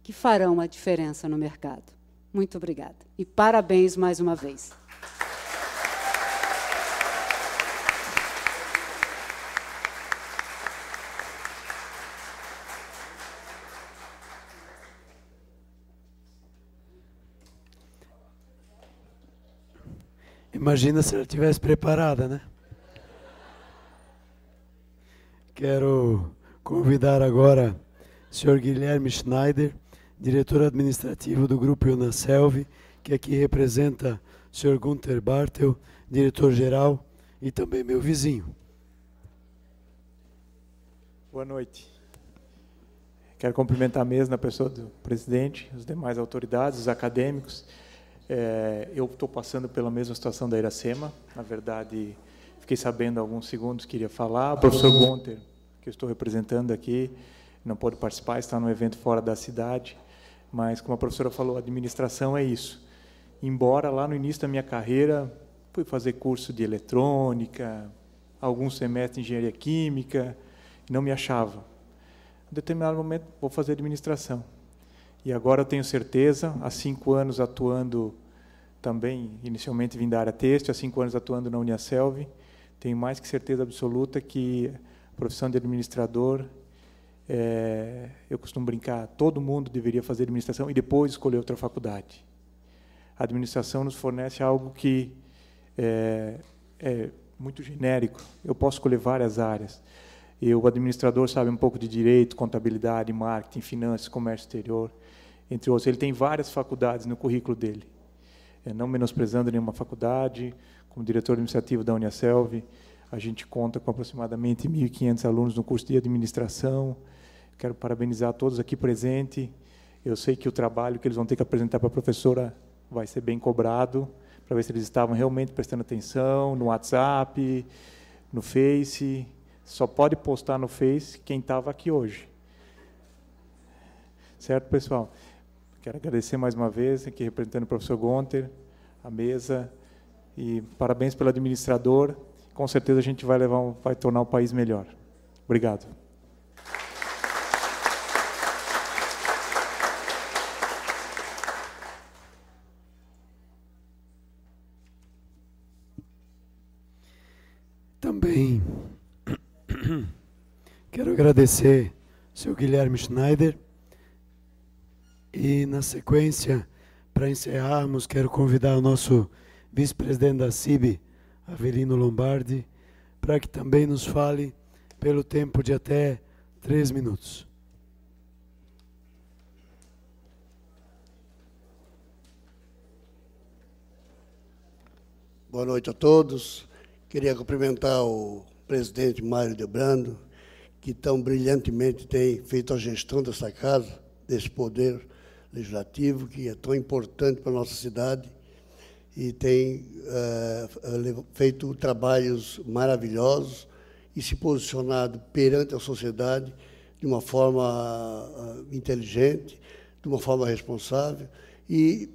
que farão a diferença no mercado. Muito obrigada. E parabéns mais uma vez. Imagina se ela tivesse preparada, né? Quero convidar agora o senhor Guilherme Schneider, diretor administrativo do Grupo Unaselv, que aqui representa o senhor Gunter Bartel, diretor-geral e também meu vizinho. Boa noite. Quero cumprimentar a mesa na pessoa do presidente, os demais autoridades, os acadêmicos, é, eu estou passando pela mesma situação da Iracema. Na verdade, fiquei sabendo há alguns segundos que iria falar. O professor Gunter, que eu estou representando aqui, não pode participar, está num evento fora da cidade. Mas, como a professora falou, administração é isso. Embora lá no início da minha carreira, fui fazer curso de eletrônica, alguns semestres de engenharia química, não me achava. Em determinado momento, vou fazer administração e agora eu tenho certeza, há cinco anos atuando também, inicialmente vim da área têxtil, há cinco anos atuando na Uniaselv, tenho mais que certeza absoluta que a profissão de administrador, é, eu costumo brincar, todo mundo deveria fazer administração e depois escolher outra faculdade. A administração nos fornece algo que é, é muito genérico, eu posso escolher várias áreas. E o administrador sabe um pouco de direito, contabilidade, marketing, finanças, comércio exterior entre outros. Ele tem várias faculdades no currículo dele. É, não menosprezando nenhuma faculdade, como diretor administrativo da Uniaselv, a gente conta com aproximadamente 1.500 alunos no curso de administração. Quero parabenizar todos aqui presentes. Eu sei que o trabalho que eles vão ter que apresentar para a professora vai ser bem cobrado, para ver se eles estavam realmente prestando atenção no WhatsApp, no Face. Só pode postar no Face quem estava aqui hoje. Certo, pessoal? Quero agradecer mais uma vez, aqui representando o professor Gonter, a mesa, e parabéns pelo administrador. Com certeza a gente vai, levar, vai tornar o país melhor. Obrigado. Também <coughs> quero agradecer ao seu Guilherme Schneider e na sequência, para encerrarmos, quero convidar o nosso vice-presidente da CIB, Avelino Lombardi, para que também nos fale pelo tempo de até três minutos. Boa noite a todos. Queria cumprimentar o presidente Mário Debrando, que tão brilhantemente tem feito a gestão dessa casa, desse poder legislativo, que é tão importante para a nossa cidade e tem eh, eh, feito trabalhos maravilhosos e se posicionado perante a sociedade de uma forma eh, inteligente, de uma forma responsável. E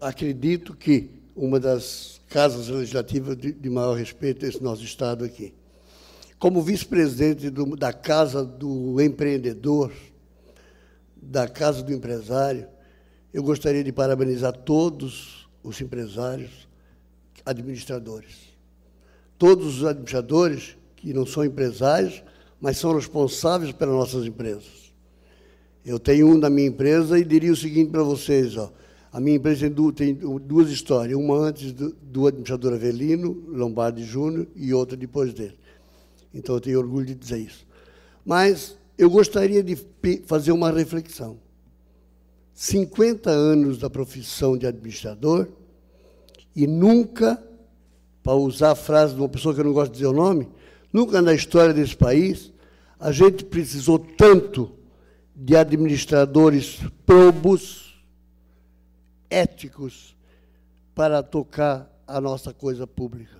acredito que uma das casas legislativas de, de maior respeito a é esse nosso Estado aqui. Como vice-presidente da Casa do Empreendedor, da Casa do Empresário, eu gostaria de parabenizar todos os empresários administradores. Todos os administradores que não são empresários, mas são responsáveis pelas nossas empresas. Eu tenho um da minha empresa e diria o seguinte para vocês, ó, a minha empresa tem duas histórias, uma antes do, administrador Avelino Lombardi Júnior e outra depois dele. Então eu tenho orgulho de dizer isso. Mas eu gostaria de fazer uma reflexão. 50 anos da profissão de administrador e nunca, para usar a frase de uma pessoa que eu não gosto de dizer o nome, nunca na história desse país a gente precisou tanto de administradores probos, éticos, para tocar a nossa coisa pública.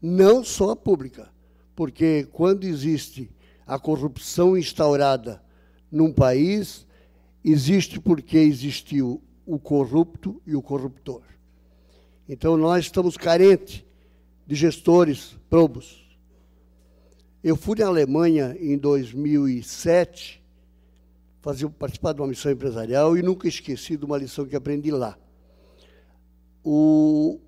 Não só a pública, porque quando existe a corrupção instaurada num país existe porque existiu o corrupto e o corruptor. Então nós estamos carentes de gestores probos. Eu fui na Alemanha em 2007 fazer, participar de uma missão empresarial e nunca esqueci de uma lição que aprendi lá. O,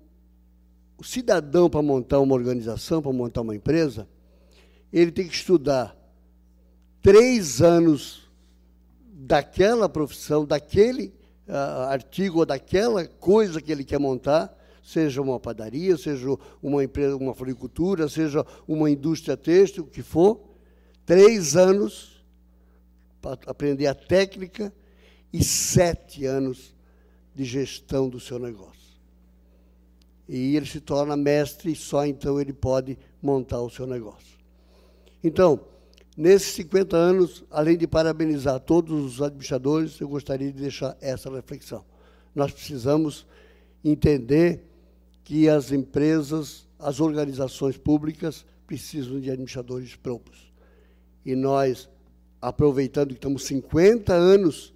o cidadão, para montar uma organização, para montar uma empresa, ele tem que estudar três anos daquela profissão, daquele uh, artigo ou daquela coisa que ele quer montar, seja uma padaria, seja uma empresa, uma floricultura, seja uma indústria têxtil, o que for, três anos para aprender a técnica e sete anos de gestão do seu negócio. E ele se torna mestre e só então ele pode montar o seu negócio. Então, Nesses 50 anos, além de parabenizar todos os administradores, eu gostaria de deixar essa reflexão. Nós precisamos entender que as empresas, as organizações públicas precisam de administradores próprios. E nós, aproveitando que estamos 50 anos,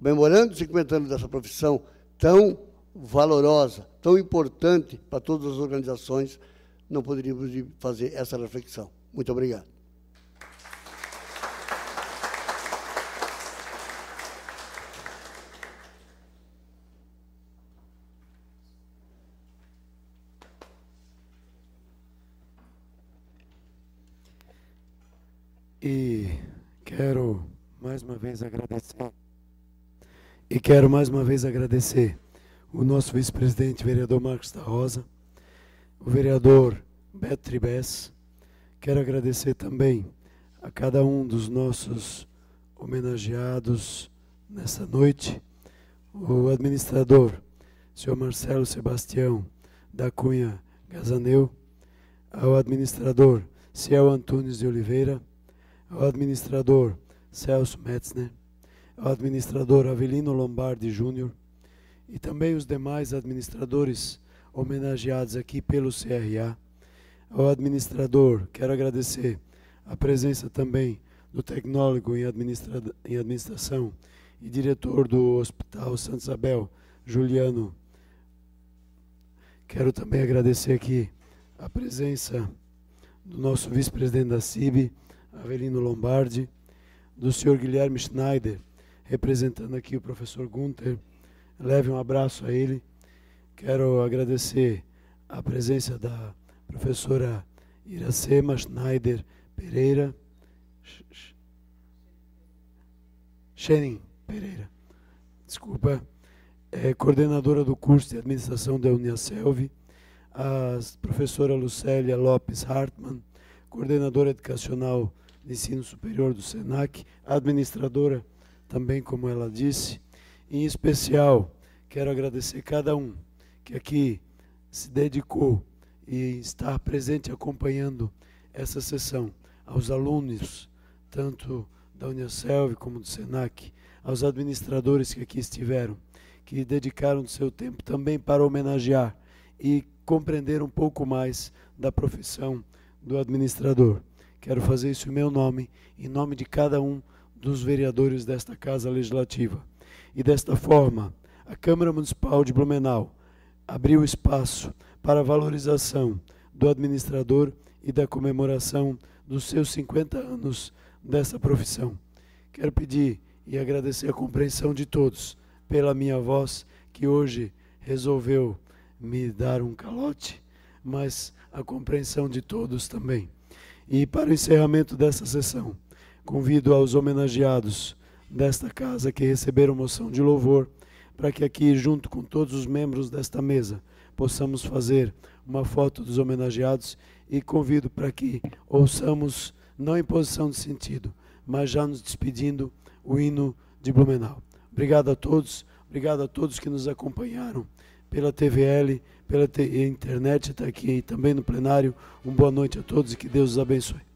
memorando 50 anos dessa profissão tão valorosa, tão importante para todas as organizações, não poderíamos fazer essa reflexão. Muito obrigado. E quero mais uma vez agradecer. E quero mais uma vez agradecer o nosso vice-presidente, vereador Marcos da Rosa, o vereador Beto Tribes. Quero agradecer também a cada um dos nossos homenageados nessa noite, o administrador, senhor Marcelo Sebastião da Cunha Gazaneu, ao administrador Ciel Antunes de Oliveira, ao administrador Celso Metzner, ao administrador Avelino Lombardi Júnior e também os demais administradores homenageados aqui pelo CRA. Ao administrador, quero agradecer a presença também do tecnólogo em, administra em administração e diretor do Hospital Santa Isabel, Juliano. Quero também agradecer aqui a presença do nosso vice-presidente da CIB, Avelino Lombardi, do senhor Guilherme Schneider, representando aqui o professor Gunter. Leve um abraço a ele. Quero agradecer a presença da professora Iracema Schneider Pereira. Shenin Pereira, desculpa, é coordenadora do curso de administração da Uniaselv, a professora Lucélia Lopes Hartmann, coordenadora educacional de ensino superior do SENAC, administradora também, como ela disse. Em especial, quero agradecer cada um que aqui se dedicou e está presente acompanhando essa sessão, aos alunos, tanto da Unicelv como do SENAC, aos administradores que aqui estiveram, que dedicaram seu tempo também para homenagear e compreender um pouco mais da profissão do administrador. Quero fazer isso em meu nome, em nome de cada um dos vereadores desta Casa Legislativa. E desta forma, a Câmara Municipal de Blumenau abriu espaço para a valorização do administrador e da comemoração dos seus 50 anos dessa profissão. Quero pedir e agradecer a compreensão de todos pela minha voz, que hoje resolveu me dar um calote mas a compreensão de todos também. E para o encerramento dessa sessão, convido aos homenageados desta casa que receberam moção de louvor, para que aqui, junto com todos os membros desta mesa, possamos fazer uma foto dos homenageados e convido para que ouçamos, não em posição de sentido, mas já nos despedindo, o hino de Blumenau. Obrigado a todos, obrigado a todos que nos acompanharam pela TVL, pela internet, está aqui também no plenário. Uma boa noite a todos e que Deus os abençoe.